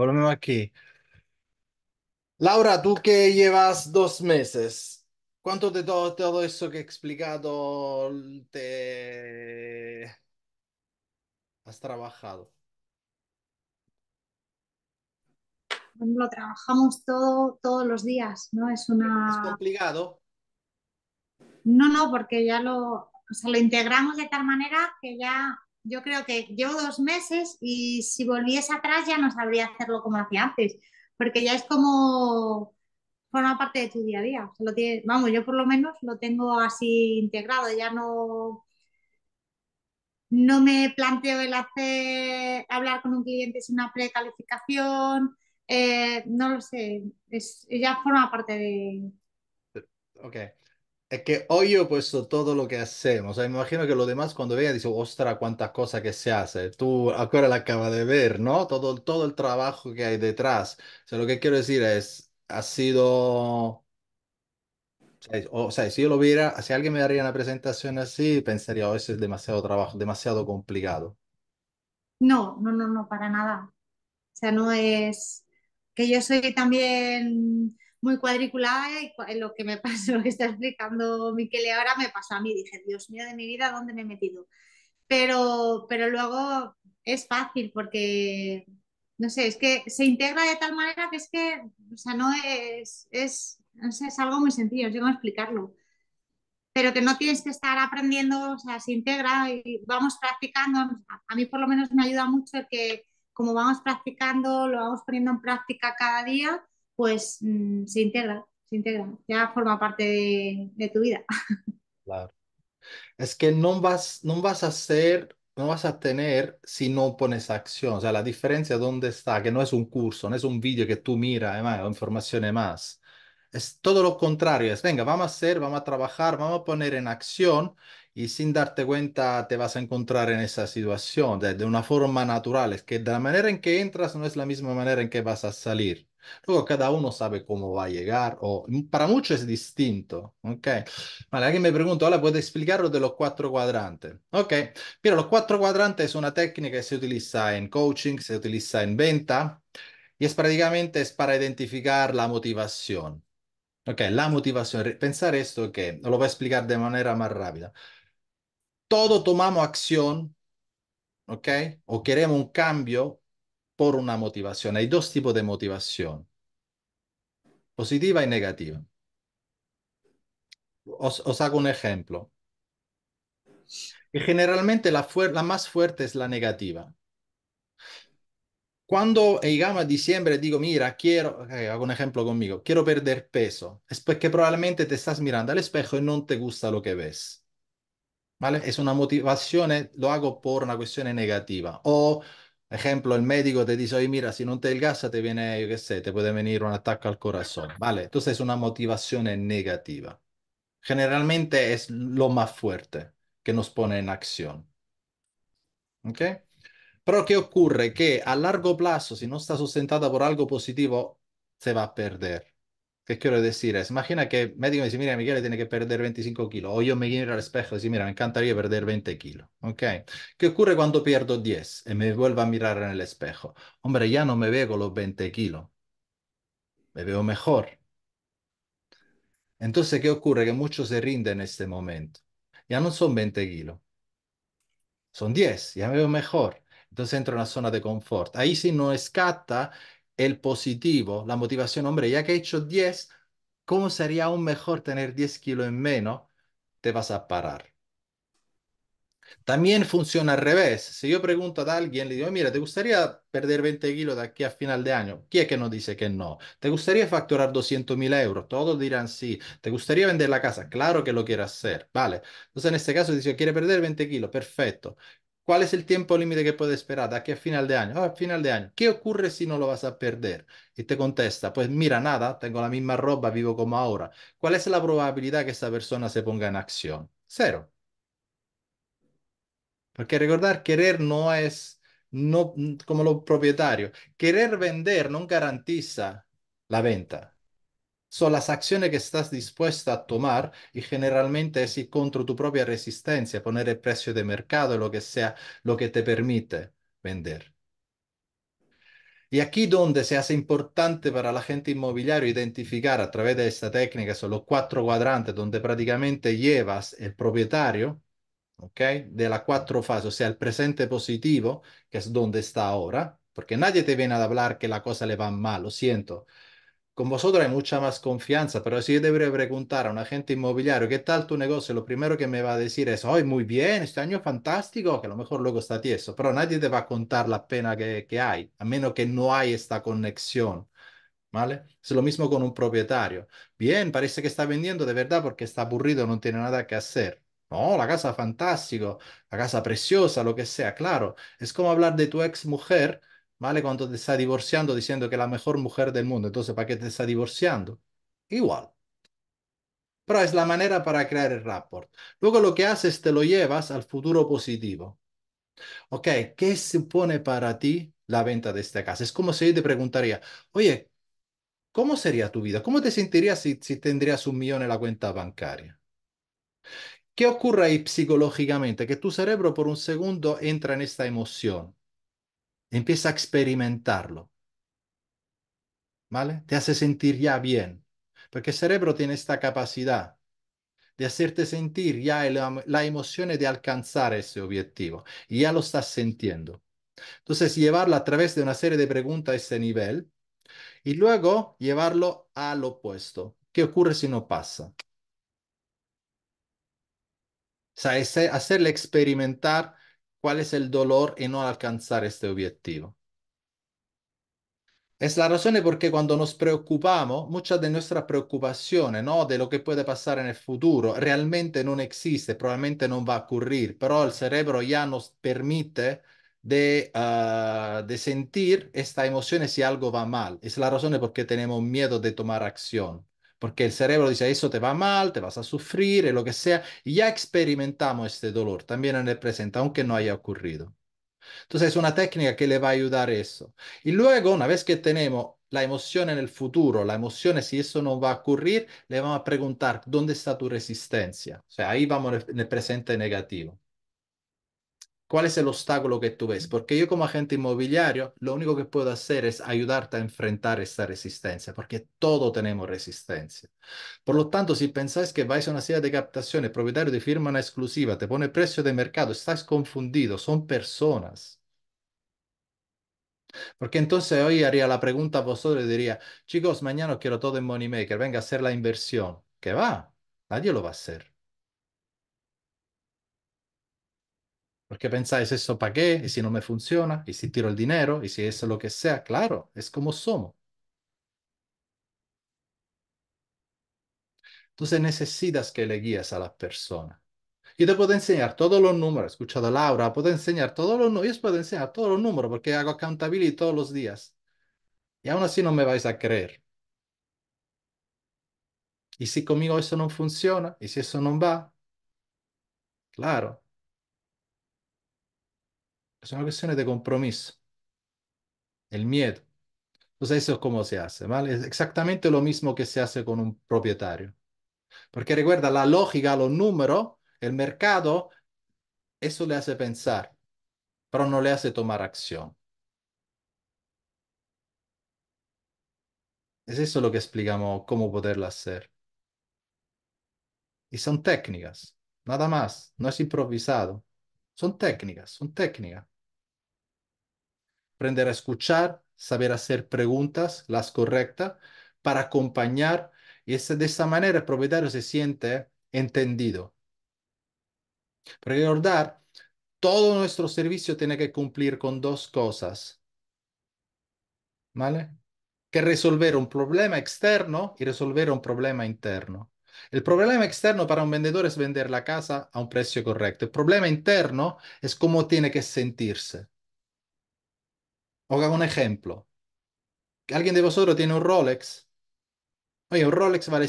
volvemos aquí. Laura, tú que llevas dos meses, ¿cuánto de todo, eso que he explicado te has trabajado? Lo trabajamos todo, todos los días, ¿no? Es una... complicado? No, no, porque ya lo, lo integramos de tal manera que ya yo creo que llevo dos meses y si volviese atrás ya no sabría hacerlo como hacía antes, porque ya es como forma parte de tu día a día. vamos, yo por lo menos lo tengo así integrado, ya no, no me planteo el hacer hablar con un cliente sin una precalificación, eh, no lo sé, ya forma parte de... Ok. Es que hoy he puesto todo lo que hacemos. O sea, imagino que los demás cuando vea dicen, ostra, cuántas cosas que se hace. Tú ahora la acabas de ver, ¿no? Todo, todo el trabajo que hay detrás. O sea, lo que quiero decir es, ha sido... O sea, si yo lo viera, si alguien me daría una presentación así, pensaría, oh, ese es demasiado trabajo, demasiado complicado. No, no, no, no, para nada. O sea, no es que yo soy también muy cuadriculada y lo que me pasó, lo que está explicando Miquel ahora me pasó a mí. Dije, Dios mío de mi vida, ¿dónde me he metido? Pero, pero luego es fácil porque, no sé, es que se integra de tal manera que es que, o sea, no es, es, es algo muy sencillo, os llego a explicarlo. Pero que no tienes que estar aprendiendo, o sea, se integra y vamos practicando. A mí por lo menos me ayuda mucho que como vamos practicando, lo vamos poniendo en práctica cada día pues mm, se integra, se integra, ya forma parte de, tu vida. Claro. Es que no vas, no vas a hacer, no vas a tener si no pones acción. O sea, la diferencia dónde está, que no es un curso, no es un vídeo que tú miras, además, o información más. Es todo lo contrario, es venga, vamos a hacer, vamos a trabajar, vamos a poner en acción y sin darte cuenta te vas a encontrar en esa situación de una forma natural. Es que de la manera en que entras no es la misma manera en que vas a salir. Luego cada uno sabe cómo va a llegar, o para muchos es distinto, ¿ok? Vale, alguien me preguntó, ahora puedes explicarlo de los cuatro cuadrantes. Ok, pero los cuatro cuadrantes es una técnica que se utiliza en coaching, se utiliza en venta, y es prácticamente es para identificar la motivación. Ok, la motivación, pensar esto que okay. lo voy a explicar de manera más rápida. Todo tomamos acción, ok, o queremos un cambio por una motivación. Hay dos tipos de motivación, positiva y negativa. Os, os hago un ejemplo. Y generalmente la, la más fuerte es la negativa. Cuando llegamos eh, a diciembre digo, mira, quiero, hago un ejemplo conmigo, quiero perder peso, es porque pues probablemente te estás mirando al espejo y no te gusta lo que ves. ¿Vale? Es una motivación, eh, lo hago por una cuestión negativa. O Ejemplo, el médico te dice, oye, mira, si no te adelgaza, te viene, yo qué sé, te puede venir un ataque al corazón, ¿vale? Entonces es una motivación negativa. Generalmente es lo más fuerte que nos pone en acción. ¿Ok? Pero ¿qué ocurre? Que a largo plazo, si no está sustentada por algo positivo, se va a perder. ¿Qué quiero decir? Es, imagina que el médico me dice, mira, Miguel tiene que perder 25 kilos. O yo me quiero al espejo y digo, mira, me encantaría perder 20 kilos. ¿Ok? ¿Qué ocurre cuando pierdo 10 y me vuelvo a mirar en el espejo? Hombre, ya no me veo con los 20 kilos. Me veo mejor. Entonces, ¿qué ocurre? Que muchos se rinden en este momento. Ya no son 20 kilos. Son 10. Ya me veo mejor. Entonces entro en una zona de confort. Ahí si no escata el positivo, la motivación, hombre, ya que he hecho 10, ¿cómo sería aún mejor tener 10 kilos en menos? Te vas a parar. También funciona al revés. Si yo pregunto a alguien, le digo, mira, ¿te gustaría perder 20 kilos de aquí a final de año? ¿Quién es que no dice que no? ¿Te gustaría facturar 200 mil euros? Todos dirán sí. ¿Te gustaría vender la casa? Claro que lo quiero hacer. Vale. Entonces, en este caso, dice, ¿quiere perder 20 kilos? Perfecto. ¿Cuál es el tiempo límite que puedes esperar? ¿De aquí a final de año? a ah, final de año. ¿Qué ocurre si no lo vas a perder? Y te contesta, pues mira, nada, tengo la misma ropa, vivo como ahora. ¿Cuál es la probabilidad que esta persona se ponga en acción? Cero. Porque recordar, querer no es no, como lo propietario. Querer vender no garantiza la venta son las acciones que estás dispuesta a tomar y generalmente es ir contra tu propia resistencia, poner el precio de mercado, lo que sea, lo que te permite vender. Y aquí donde se hace importante para la gente inmobiliaria identificar a través de esta técnica son los cuatro cuadrantes donde prácticamente llevas el propietario, ¿ok? De las cuatro fases, o sea, el presente positivo, que es donde está ahora, porque nadie te viene a hablar que la cosa le va mal, lo siento. Con vosotros hay mucha más confianza, pero si yo debería preguntar a un agente inmobiliario qué tal tu negocio, lo primero que me va a decir es, hoy muy bien, este año fantástico, que a lo mejor luego está tieso, pero nadie te va a contar la pena que, hay, a menos que no hay esta conexión. ¿Vale? Es lo mismo con un propietario. Bien, parece que está vendiendo de verdad porque está aburrido, no tiene nada que hacer. No, la casa fantástico, la casa preciosa, lo que sea, claro. Es como hablar de tu ex mujer ¿vale? Cuando te está divorciando diciendo que es la mejor mujer del mundo, entonces ¿para qué te está divorciando? Igual. Pero es la manera para crear el rapport. Luego lo que haces te lo llevas al futuro positivo. Ok, ¿qué supone para ti la venta de esta casa? Es como si yo te preguntaría, oye, ¿cómo sería tu vida? ¿Cómo te sentirías si, si tendrías un millón en la cuenta bancaria? ¿Qué ocurre ahí psicológicamente? Que tu cerebro por un segundo entra en esta emoción. Empieza a experimentarlo. ¿Vale? Te hace sentir ya bien, porque el cerebro tiene esta capacidad de hacerte sentir ya la, emoción de alcanzar ese objetivo y ya lo estás sintiendo. Entonces, llevarlo a través de una serie de preguntas a ese nivel y luego llevarlo al opuesto. ¿Qué ocurre si no pasa? O sea, hacerle experimentar cuál es el dolor en no alcanzar este objetivo. Es la razón por qué cuando nos preocupamos, mucha de nuestra preocupación ¿no? de lo que puede pasar en el futuro realmente no existe, probablemente no va a ocurrir, pero el cerebro ya nos permite de, ah, sentir esta emoción si algo va mal. Es la razón por qué tenemos miedo de tomar acción porque el cerebro dice, eso te va mal, te vas a sufrir, lo que sea, y ya experimentamos este dolor también en el presente, aunque no haya ocurrido. Entonces es una técnica que le va a ayudar eso. Y luego, una vez que tenemos la emoción en el futuro, la emoción si eso no va a ocurrir, le vamos a preguntar, ¿dónde está tu resistencia? O sea, ahí vamos en el presente negativo. ¿Cuál es el obstáculo que tú ves? Porque yo como agente inmobiliario, lo único que puedo hacer es ayudarte a enfrentar esta resistencia, porque todos tenemos resistencia. Por lo tanto, si pensáis que vais a una silla de captación, el propietario de firma una exclusiva, te pone precio de mercado, estás confundido, son personas. Porque entonces hoy haría la pregunta a vosotros y diría, chicos, mañana quiero todo en Moneymaker, venga a hacer la inversión. ¿Qué va? Nadie lo va a hacer. Porque pensáis eso para qué, y si no me funciona, y si tiro el dinero, y si eso lo que sea, claro, es como somos. Entonces necesitas que le guíes a la persona. Y te puedo enseñar todos los números, escuchado a Laura, puedo enseñar todos los números, puedo enseñar todos los números porque hago accountability todos los días. Y aún así no me vais a creer. Y si conmigo eso no funciona, y si eso no va, claro, es una cuestión de compromiso, el miedo. Entonces eso es como se hace, ¿vale? Es exactamente lo mismo que se hace con un propietario. Porque recuerda, la lógica, los números, el mercado, eso le hace pensar, pero no le hace tomar acción. Es eso lo que explicamos cómo poderlo hacer. Y son técnicas, nada más, no es improvisado. Son técnicas, son técnicas aprender a escuchar, saber hacer preguntas, las correctas, para acompañar. Y de esa manera el propietario se siente entendido. Pero Recordar, todo nuestro servicio tiene que cumplir con dos cosas. ¿Vale? Que resolver un problema externo y resolver un problema interno. El problema externo para un vendedor es vender la casa a un precio correcto. El problema interno es cómo tiene que sentirse hago un ejemplo. ¿Alguien de vosotros tiene un Rolex? Oye, un Rolex vale,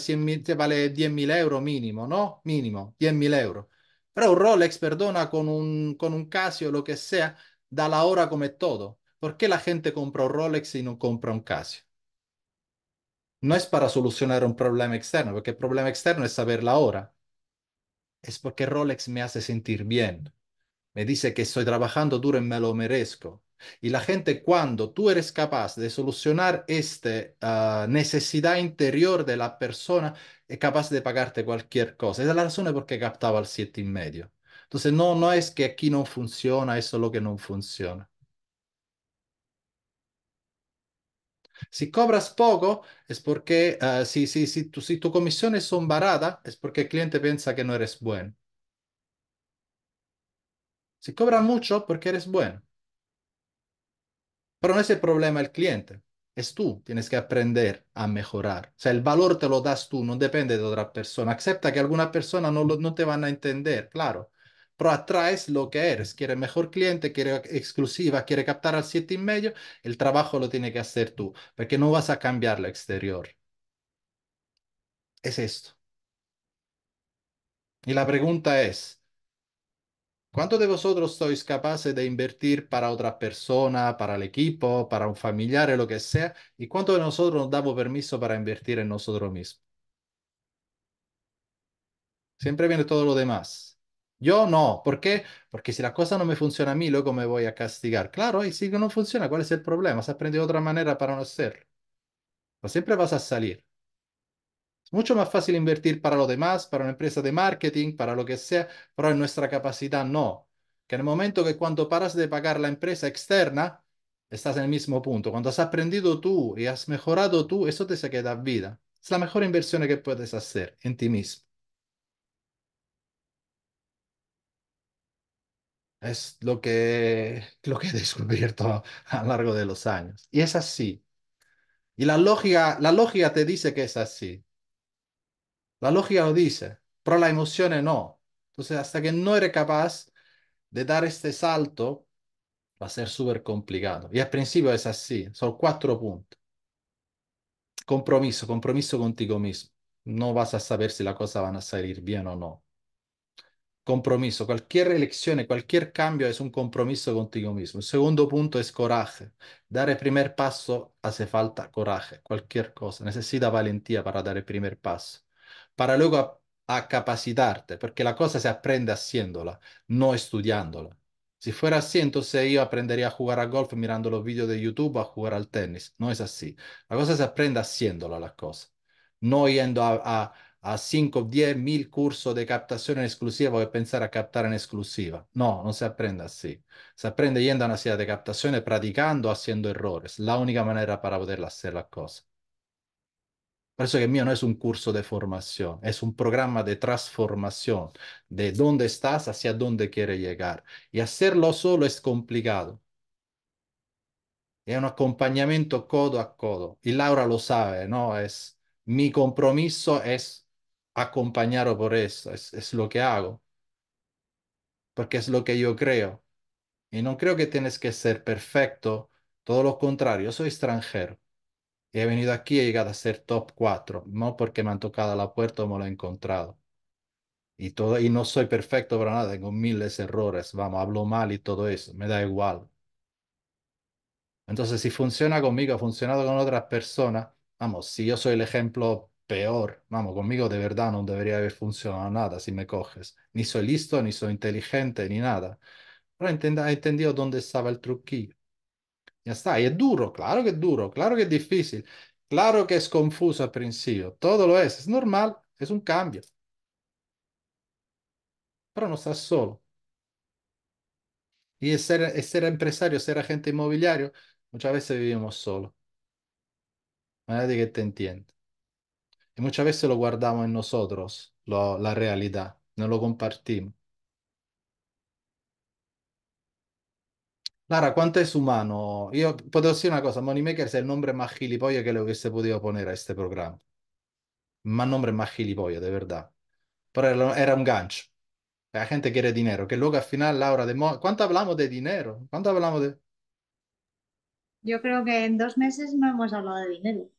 10.000 euros mínimo, ¿no? Mínimo, 10.000 euros. Pero un Rolex, perdona, con un, con un Casio, lo que sea, da la hora como todo. ¿Por qué la gente compra un Rolex y no compra un Casio? No es para solucionar un problema externo, porque el problema externo es saber la hora. Es porque Rolex me hace sentir bien. Me dice que estoy trabajando duro y me lo merezco. Y la gente, cuando tú eres capaz de solucionar esta ah, necesidad interior de la persona, es capaz de pagarte cualquier cosa. Esa es la razón por qué captaba el siete y medio. Entonces, no, no es que aquí no funciona, es solo que no funciona. Si cobras poco es porque ah, si, si, si, tu, si tu comisiones son baratas es porque el cliente piensa que no eres bueno. Si cobras mucho porque eres bueno. Pero no es el problema el cliente, es tú. Tienes que aprender a mejorar. O sea, el valor te lo das tú, no depende de otra persona. Acepta que alguna persona no, no te van a entender, claro. Pero atraes lo que eres. Quiere mejor cliente, quiere exclusiva, quiere captar al siete y medio. El trabajo lo tiene que hacer tú, porque no vas a cambiar lo exterior. Es esto. Y la pregunta es, Cuánto de vosotros sois capaces de invertir para otra persona, para el equipo, para un familiar, lo que sea? ¿Y cuánto de nosotros nos damos permiso para invertir en nosotros mismos? Siempre viene todo lo demás. Yo no. ¿Por qué? Porque si la cosa no me funciona a mí, luego me voy a castigar. Claro, y si no funciona, ¿cuál es el problema? ¿Se aprende otra manera para no hacerlo. Pero pues siempre vas a salir. Mucho más fácil invertir para lo demás, para una empresa de marketing, para lo que sea, pero en nuestra capacidad no. Que en el momento que cuando paras de pagar la empresa externa, estás en el mismo punto. Cuando has aprendido tú y has mejorado tú, eso te se queda vida. Es la mejor inversión que puedes hacer en ti mismo. Es lo que, lo que he descubierto a lo largo de los años. Y es así. Y la lógica, la lógica te dice que es así. La lógica lo dice, pero la emoción no. Entonces, hasta que no eres capaz de dar este salto, va a ser súper complicado. Y al principio es así, son cuatro puntos. Compromiso, compromiso contigo mismo. No vas a saber si la cosa van a salir bien o no. Compromiso, cualquier elección, cualquier cambio es un compromiso contigo mismo. El segundo punto es coraje. Dar el primer paso hace falta coraje, cualquier cosa. Necesita valentía para dar el primer paso para luego a, capacitarte, porque la cosa se aprende haciéndola, no estudiándola. Si fuera así, entonces yo aprendería a jugar al golf mirando los vídeos de YouTube a jugar al tenis. No es así. La cosa se aprende haciéndola, la cosa. No yendo a, a, 5, 10 mil cursos de captación en exclusiva o pensar a captar en exclusiva. No, no se aprende así. Se aprende yendo a una ciudad de captación, practicando, haciendo errores. La única manera para poder hacer la cosa. Por eso que mío no es un curso de formación, es un programa de transformación, de dónde estás hacia dónde quieres llegar. Y hacerlo solo es complicado. Es un acompañamiento codo a codo. Y Laura lo sabe, ¿no? Es, mi compromiso es acompañarlo por eso, es, lo que hago, porque es lo que yo creo. Y no creo que tienes que ser perfecto, todo lo contrario, soy extranjero he venido aquí y he llegado a ser top 4, no porque me han tocado la puerta o me lo he encontrado. Y, todo, y no soy perfecto para nada, tengo miles de errores, vamos, hablo mal y todo eso, me da igual. Entonces, si funciona conmigo, ha funcionado con otras personas, vamos, si yo soy el ejemplo peor, vamos, conmigo de verdad no debería haber funcionado nada si me coges. Ni soy listo, ni soy inteligente, ni nada. Pero he entendido dónde estaba el truquillo. Ya está, y es duro, claro que es duro, claro que es difícil, claro que es confuso al principio, todo lo es, es normal, es un cambio. Pero no estás solo. Y ser, empresario, ser agente inmobiliario, muchas veces vivimos solo Nadie que te entiende. Y muchas veces lo guardamos en nosotros, la realidad, no lo compartimos. Lara, ¿cuánto es humano? Yo puedo decir una cosa, Moneymaker es el nombre más gilipollas que se hubiese podido poner a este programa. Más nombre más gilipollas, de verdad. Pero era un gancho. La gente quiere dinero, que luego al final, Laura, de ¿cuánto hablamos de dinero? ¿Cuánto hablamos de...? Yo creo que en dos meses no hemos hablado de dinero.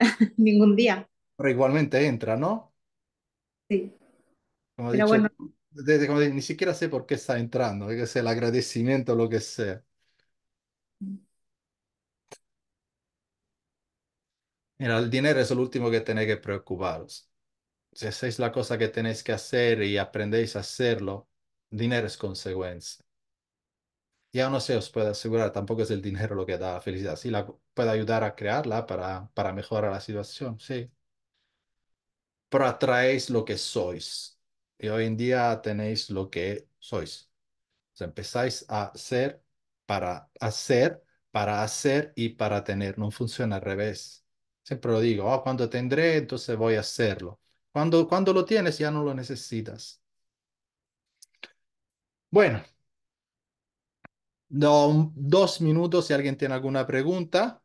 Ningún día. Pero igualmente entra, ¿no? Sí. Como Pero bueno. ni siquiera sé por qué está entrando, que es el agradecimiento o lo que sea. Mira, el dinero es lo último que tenéis que preocuparos. Si hacéis la cosa que tenéis que hacer y aprendéis a hacerlo, dinero es consecuencia. ya no se os puede asegurar, tampoco es el dinero lo que da felicidad. Sí, la puede ayudar a crearla para, para mejorar la situación, sí. Pero atraéis lo que sois. Y hoy en día tenéis lo que sois. empezáis a ser para hacer, para hacer y para tener. No funciona al revés. Siempre lo digo, ah, cuando tendré, entonces voy a hacerlo. Cuando, cuando lo tienes, ya no lo necesitas. Bueno, dos minutos si alguien tiene alguna pregunta.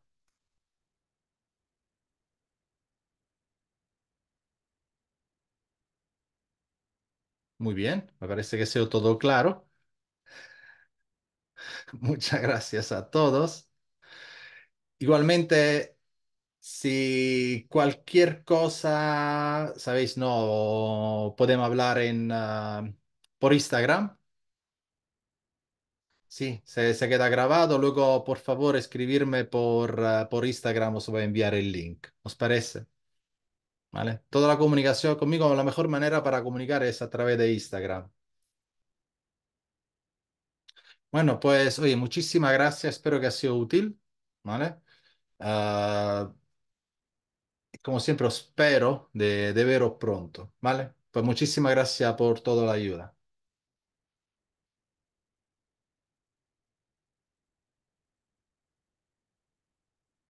Muy bien, me parece que ha sido todo claro. Muchas gracias a todos. Igualmente, si cualquier cosa, sabéis, no, podemos hablar en, ah, por Instagram. Sí, se, queda grabado. Luego, por favor, escribirme por, ah, por Instagram, os voy a enviar el link. ¿Os parece? ¿Vale? Toda la comunicación conmigo, la mejor manera para comunicar es a través de Instagram. Bueno, pues, oye, muchísimas gracias. Espero que ha sido útil. ¿Vale? Ah, como siempre, espero de, de veros pronto, ¿vale? Pues muchísimas gracias por toda la ayuda.